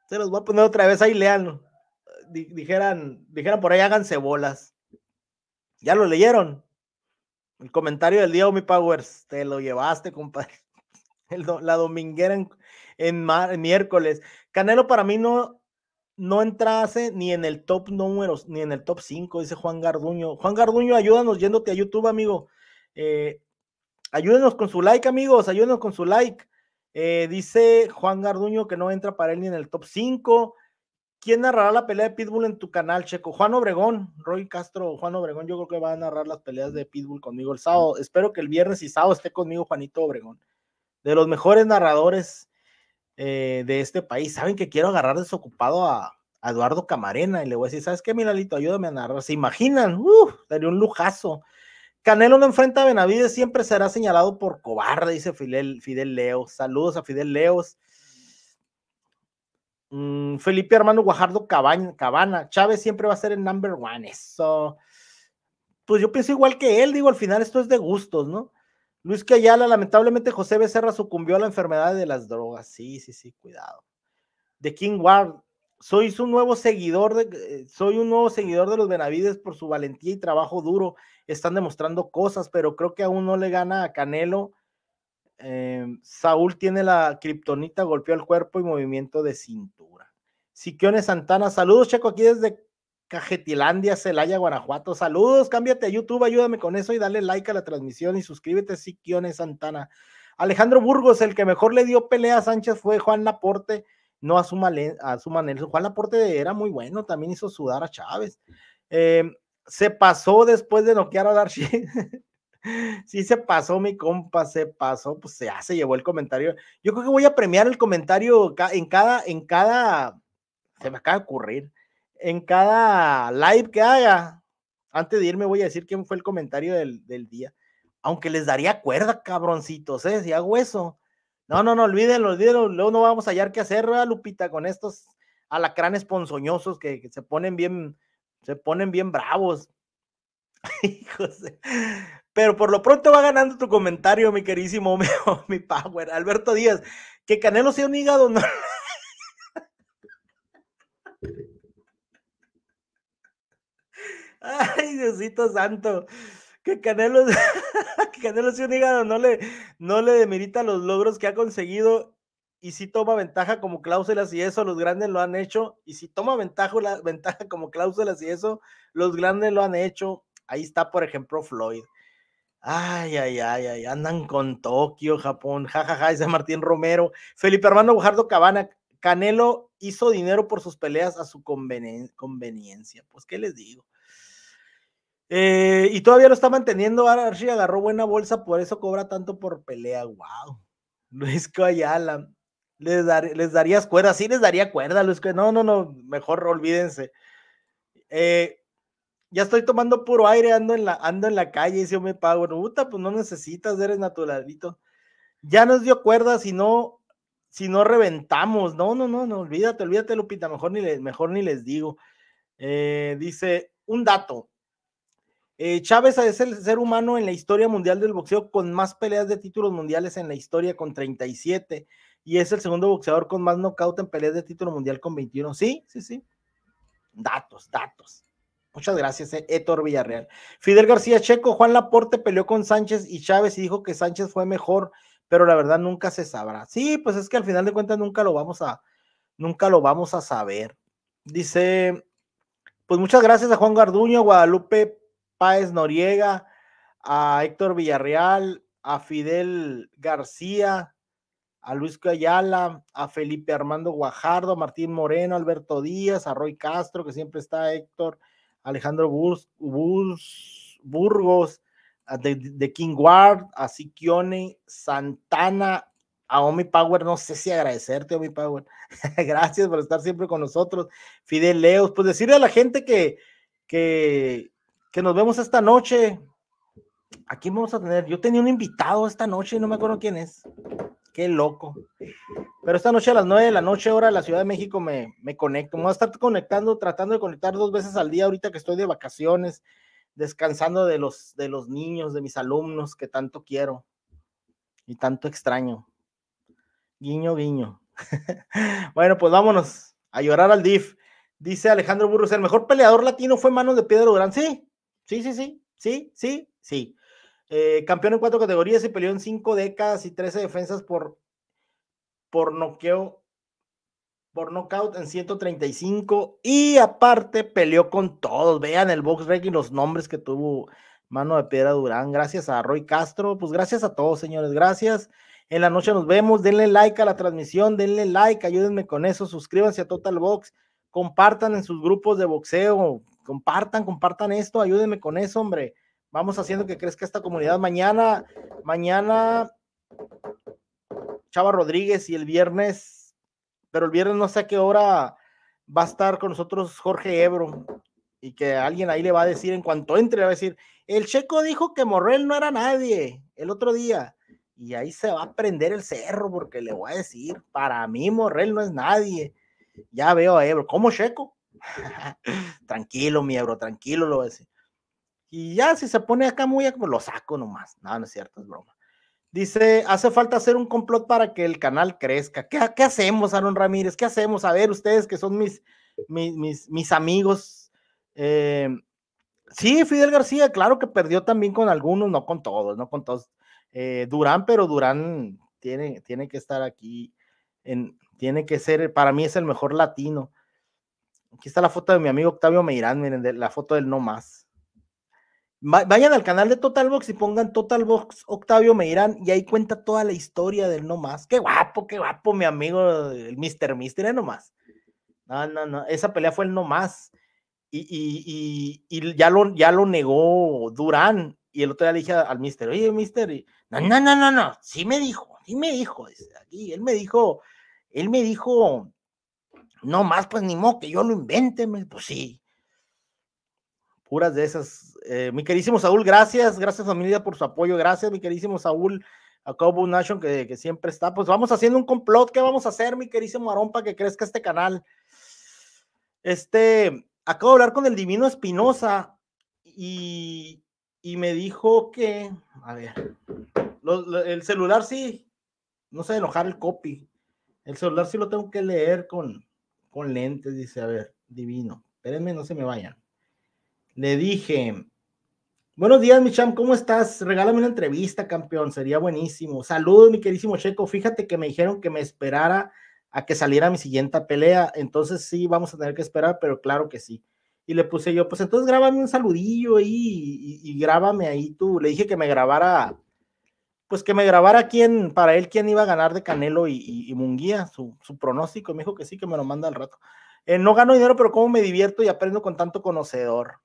Se los voy a poner otra vez ahí, lean. Dijeran, dijeran por ahí, háganse bolas. ¿Ya lo leyeron? El comentario del día, mi Powers. Te lo llevaste, compadre. la dominguera en, en miércoles. Canelo para mí no no entrase ni en el top números, ni en el top 5, dice Juan Garduño. Juan Garduño, ayúdanos yéndote a YouTube, amigo. Eh, ayúdenos con su like, amigos, ayúdenos con su like. Eh, dice Juan Garduño que no entra para él ni en el top 5. ¿Quién narrará la pelea de Pitbull en tu canal, Checo? Juan Obregón, Roy Castro, Juan Obregón, yo creo que va a narrar las peleas de Pitbull conmigo el sábado. Espero que el viernes y sábado esté conmigo Juanito Obregón. De los mejores narradores eh, de este país, saben que quiero agarrar desocupado a, Eduardo Camarena y le voy a decir, ¿sabes qué, Milalito? Ayúdame a narrar. ¿Se imaginan? ¡Uf! ¡uh! Daría un lujazo. Canelo no enfrenta a Benavides, siempre será señalado por cobarde, dice Fidel, Fidel Leos. Saludos a Fidel Leos. Mm, Felipe Armando Guajardo Cabana. Chávez siempre va a ser el number one. Eso. Pues yo pienso igual que él, digo, al final esto es de gustos, ¿no? Luis Cayala, lamentablemente José Becerra sucumbió a la enfermedad de las drogas. Sí, sí, sí, cuidado. De King Ward, soy un nuevo seguidor de, eh, soy un nuevo seguidor de los Benavides por su valentía y trabajo duro. Están demostrando cosas, pero creo que aún no le gana a Canelo. Em, Saúl tiene la kriptonita, golpeó el cuerpo y movimiento de cintura. Siquiones Santana, saludos Checo aquí desde Cajetilandia, Celaya, Guanajuato. Saludos, cámbiate a YouTube, ayúdame con eso y dale like a la transmisión y suscríbete si Santana. Alejandro Burgos, el que mejor le dio pelea a Sánchez fue Juan Laporte, no a su manera, Juan Laporte era muy bueno, también hizo sudar a Chávez. Eh, se pasó después de noquear a Darcy. sí, se pasó, mi compa, se pasó, pues se se llevó el comentario. Yo creo que voy a premiar el comentario en cada, en cada, se me acaba de ocurrir en cada live que haga, antes de irme voy a decir quién fue el comentario del, día. Aunque les daría cuerda, cabroncitos, ¿eh? Si hago eso. No, no, no, olvídenlo, olvídenlo. Luego no vamos a hallar qué hacer, ¿verdad, Lupita? Con estos alacranes ponzoñosos que, se ponen bien, se ponen bien bravos. Pero por lo pronto va ganando tu comentario, mi querísimo, mi, mi Power. Alberto Díaz, que Canelo sea un hígado no, Ay, Diosito santo. Que Canelo, que Canelo si un hígado no le, no le demerita los logros que ha conseguido y si toma ventaja como cláusulas y eso, los grandes lo han hecho. Y si toma ventaja, ventaja como cláusulas y eso, los grandes lo han hecho. Ahí está, por ejemplo, Floyd. Ay, ay, ay, ay, andan con Tokio, Japón, jajaja, ja, ese Martín Romero, Felipe Armando Bujardo Cabana, Canelo hizo dinero por sus peleas a su conveniencia. Pues, ¿qué les digo? Eh, y todavía lo está manteniendo. Archie agarró buena bolsa, por eso cobra tanto por pelea. ¡Wow! Luis Coyala. Les, darías cuerda. Sí, les daría cuerda, Luis No, no, no. Mejor olvídense. Eh, ya estoy tomando puro aire, ando en la, ando en la calle y si yo me pago. No, puta, pues no necesitas, eres naturalito. Ya nos dio cuerda, si no, si no reventamos. No, no, no, no. Olvídate, olvídate, Lupita. Mejor ni, les, digo. Eh, dice, un dato eh, Chávez es el ser humano en la historia mundial del boxeo con más peleas de títulos mundiales en la historia, con 37. Y es el segundo boxeador con más knockout en peleas de título mundial, con 21. Sí, sí, sí. Datos, datos. Muchas gracias, eh, Héctor Villarreal. Fidel García Checo, Juan Laporte peleó con Sánchez y Chávez y dijo que Sánchez fue mejor, pero la verdad nunca se sabrá. Sí, pues es que al final de cuentas nunca lo vamos a, nunca lo vamos a saber. Dice, pues muchas gracias a Juan Garduño, Guadalupe Páez Noriega, a Héctor Villarreal, a Fidel García, a Luis Cayala, a Felipe Armando Guajardo, a Martín Moreno, Alberto Díaz, a Roy Castro, que siempre está Héctor, Alejandro Bus Burgos, de, de, King Ward, a Sikione, Santana, a Omi Power, no sé si agradecerte, Omi Power. Gracias por estar siempre con nosotros. Fidel Leos, pues decirle a la gente que, que, que nos vemos esta noche. Aquí vamos a tener, yo tenía un invitado esta noche, y no me acuerdo quién es. Qué loco. Pero esta noche a las nueve de la noche, hora de la Ciudad de México, me, me conecto. Me voy a estar conectando, tratando de conectar dos veces al día ahorita que estoy de vacaciones, descansando de los, de los niños, de mis alumnos que tanto quiero y tanto extraño. Guiño, guiño. bueno, pues vámonos a llorar al DIF. Dice Alejandro Burros, el mejor peleador latino fue Manos de Pedro Durán. Sí, Sí, sí, sí, sí, sí, sí. Eh, campeón en cuatro categorías y peleó en cinco décadas y trece defensas por, por noqueo, por knockout en 135. Y aparte peleó con todos. Vean el box y los nombres que tuvo Mano de Piedra Durán. Gracias a Roy Castro. Pues gracias a todos, señores. Gracias. En la noche nos vemos. Denle like a la transmisión. Denle like. Ayúdenme con eso. Suscríbanse a Total Box. Compartan en sus grupos de boxeo compartan, compartan esto, ayúdenme con eso, hombre. Vamos haciendo que crezca esta comunidad. Mañana, mañana, Chava Rodríguez y el viernes, pero el viernes no sé a qué hora va a estar con nosotros Jorge Ebro y que alguien ahí le va a decir, en cuanto entre, le va a decir, el checo dijo que Morrel no era nadie el otro día. Y ahí se va a prender el cerro porque le voy a decir, para mí Morrel no es nadie. Ya veo a Ebro, ¿cómo checo? tranquilo, mi bro, tranquilo, lo dice Y ya, si se pone acá muy, como pues, lo saco nomás. No, no es cierto, es broma. Dice, hace falta hacer un complot para que el canal crezca. ¿Qué, qué hacemos, Aaron Ramírez? ¿Qué hacemos? A ver, ustedes que son mis, mis, amigos. Eh, sí, Fidel García, claro que perdió también con algunos, no con todos, no con todos. Eh, Durán, pero Durán tiene, tiene que estar aquí, tiene que ser, para mí es el mejor latino. Aquí está la foto de mi amigo Octavio Meirán, miren, la foto del no más. Vayan al canal de Total Box y pongan Total Box Octavio Meirán y ahí cuenta toda la historia del no más. Qué guapo, qué guapo, mi amigo, el Mr. Mister, ¿eh? no más. No, no, no, esa pelea fue el no más. Y, ya, lo, ya lo negó Durán. Y el otro día le dije al Mister, oye, Mister, no, no, no, no, no, sí me dijo, sí me dijo. Aquí, él me dijo, él me dijo no más, pues ni modo que yo lo invente, pues sí. Puras de esas. Eh, mi queridísimo Saúl, gracias, gracias familia por su apoyo, gracias mi queridísimo Saúl, a Cowboy Nation que, siempre está. Pues vamos haciendo un complot, ¿qué vamos a hacer, mi querísimo arón, para que crezca este canal? Este, acabo de hablar con el divino Espinosa y, me dijo que, a ver, el celular sí, no sé, enojar el copy. El celular sí lo tengo que leer con, con lentes, dice, a ver, divino. Espérenme, no se me vayan. Le dije, buenos días, mi Micham, ¿cómo estás? Regálame una entrevista, campeón, sería buenísimo. Saludos, mi querísimo Checo. Fíjate que me dijeron que me esperara a que saliera mi siguiente pelea, entonces sí, vamos a tener que esperar, pero claro que sí. Y le puse yo, pues entonces grábame un saludillo ahí y, y grábame ahí tú. Le dije que me grabara pues que me grabara quién, para él quién iba a ganar de Canelo y, y, Munguía, su, pronóstico, me dijo que sí, que me lo manda al rato. Eh, no gano dinero, pero cómo me divierto y aprendo con tanto conocedor.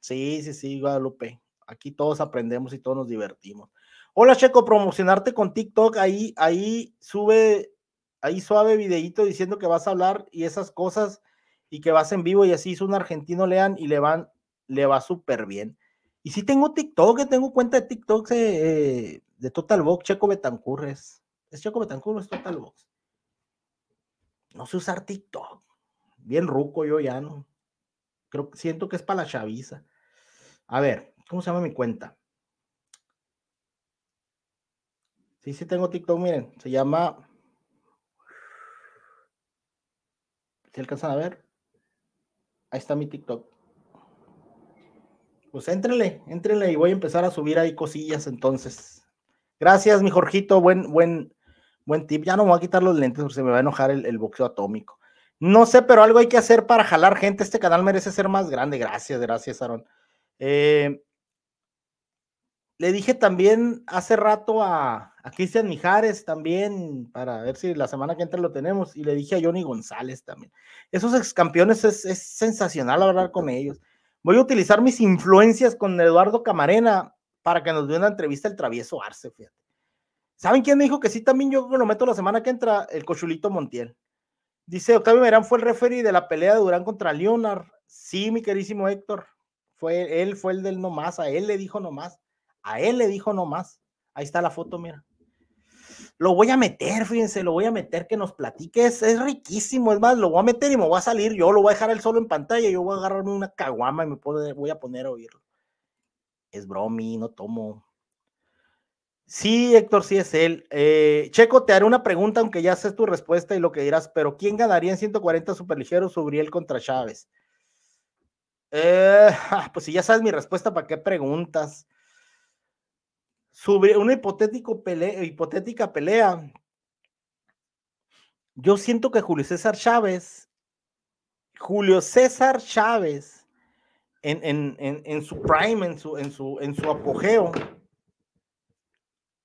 Sí, sí, sí, Guadalupe. Aquí todos aprendemos y todos nos divertimos. Hola, Checo, promocionarte con TikTok, ahí, ahí sube, ahí suave videito diciendo que vas a hablar y esas cosas y que vas en vivo y así hizo un argentino, lean y le van, le va súper bien. Y sí tengo TikTok, eh, tengo cuenta de TikTok, eh, eh de Total Box, Checo Betancurres, es, es Checo Betancur, es Total Box. No sé usar TikTok. Bien ruco yo ya, ¿no? Creo, siento que es para la chaviza. A ver, ¿cómo se llama mi cuenta? Sí, sí tengo TikTok, miren, se llama... ¿Se alcanzan a ver? Ahí está mi TikTok. Pues éntrenle, éntrenle y voy a empezar a subir ahí cosillas entonces. Gracias, mi Jorgito. Buen, buen, buen tip. Ya no voy a quitar los lentes porque se me va a enojar el, boxeo atómico. No sé, pero algo hay que hacer para jalar gente. Este canal merece ser más grande. Gracias, gracias, Aaron. Eh, le dije también hace rato a, a Cristian Mijares también, para ver si la semana que entra lo tenemos, y le dije a Johnny González también. Esos ex campeones es, es sensacional hablar con ellos. Voy a utilizar mis influencias con Eduardo Camarena para que nos dé una entrevista el travieso Arce, fíjate. ¿Saben quién me dijo que sí? También yo lo meto la semana que entra el cochulito Montiel. Dice Octavio Merán fue el referee de la pelea de Durán contra Leonard. Sí, mi querísimo Héctor. Fue él, fue el del nomás. A él le dijo nomás. A él le dijo nomás. Ahí está la foto, mira. Lo voy a meter, fíjense, lo voy a meter que nos platique. Es, riquísimo, es más, lo voy a meter y me voy a salir. Yo lo voy a dejar él solo en pantalla. Yo voy a agarrarme una caguama y me voy a poner a oírlo es bromi, no tomo. Sí, Héctor, sí es él. Eh, Checo, te haré una pregunta, aunque ya sé tu respuesta y lo que dirás, pero ¿quién ganaría en 140 superligeros Uriel contra Chávez? Eh, ah, pues si ya sabes mi respuesta, ¿para qué preguntas? Sobre una hipotético hipotética pelea. Yo siento que Julio César Chávez, Julio César Chávez, en, su prime, en su, apogeo,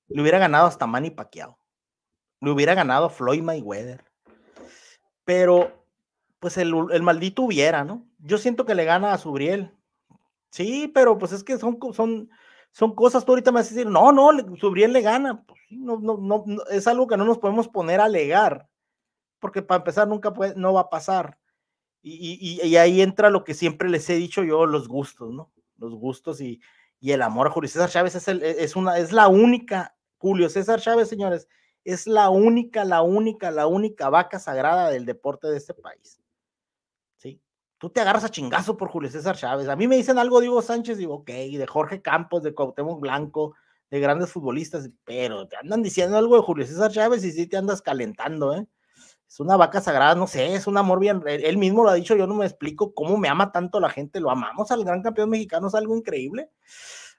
le hubiera ganado hasta Manny Pacquiao. Le hubiera ganado a Floyd Mayweather. Pero, pues el, maldito hubiera, ¿no? Yo siento que le gana a Subriel. Sí, pero pues es que son, son, cosas, tú ahorita me vas a decir, no, no, Subriel le gana. Pues, no, no, es algo que no nos podemos poner a alegar, porque para empezar nunca no va a pasar. Y, ahí entra lo que siempre les he dicho yo, los gustos, ¿no? Los gustos y, el amor a Julio César Chávez es, el, e, una, es la única, Julio César Chávez, señores, es la única, la única, la única vaca sagrada del deporte de este país. ¿Sí? Tú te agarras a chingazo por Julio César Chávez. A mí me dicen algo digo Sánchez, digo, ok, de Jorge Campos, de Cuauhtémoc Blanco, de grandes futbolistas, pero te andan diciendo algo de Julio César Chávez y sí te andas calentando, ¿eh? es una vaca sagrada, no sé, es un amor bien, él mismo lo ha dicho, yo no me explico cómo me ama tanto la gente, lo amamos al gran campeón mexicano, es algo increíble.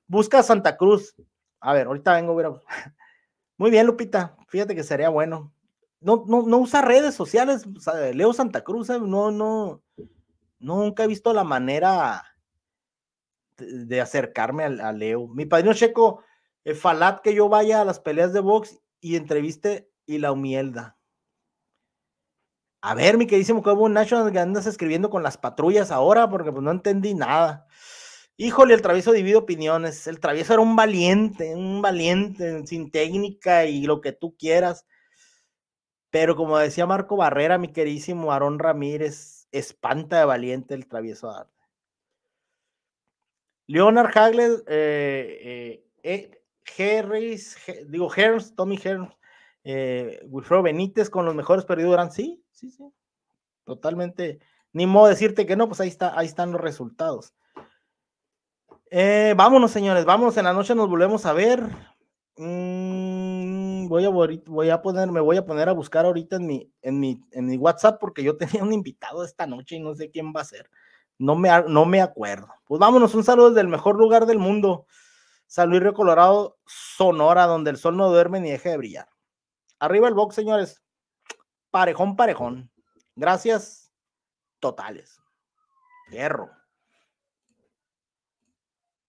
Busca Santa Cruz. A ver, ahorita vengo, Muy bien, Lupita, fíjate que sería bueno. No, no, usa redes sociales, Leo Santa Cruz, ¿eh? no, no, nunca he visto la manera de, acercarme a, Leo. Mi padrino Checo, Falat, que yo vaya a las peleas de box y entreviste y la humilda a ver, mi queridísimo Cobo Nacho, que andas escribiendo con las patrullas ahora, porque pues no entendí nada. Híjole, el travieso divide opiniones. El travieso era un valiente, un valiente, sin técnica y lo que tú quieras. Pero como decía Marco Barrera, mi queridísimo Aarón Ramírez, espanta de valiente el travieso Arte. Leonard Hagler, eh, eh, eh Harris, digo Herms, Tommy Herms, eh, Wilfredo Benítez con los mejores perdidos eran sí sí, sí. Totalmente. Ni modo decirte que no, pues ahí, está, ahí están los resultados. Eh, vámonos, señores, vámonos. En la noche nos volvemos a ver. Mm, voy, a, poner, me voy a poner a buscar ahorita en mi, en, mi, en mi WhatsApp porque yo tenía un invitado esta noche y no sé quién va a ser. No me, no me acuerdo. Pues vámonos, un saludo desde el mejor lugar del mundo. San Luis Río Colorado, Sonora, donde el sol no duerme ni deja de brillar. Arriba el box, señores. Parejón, parejón. Gracias totales. Hierro.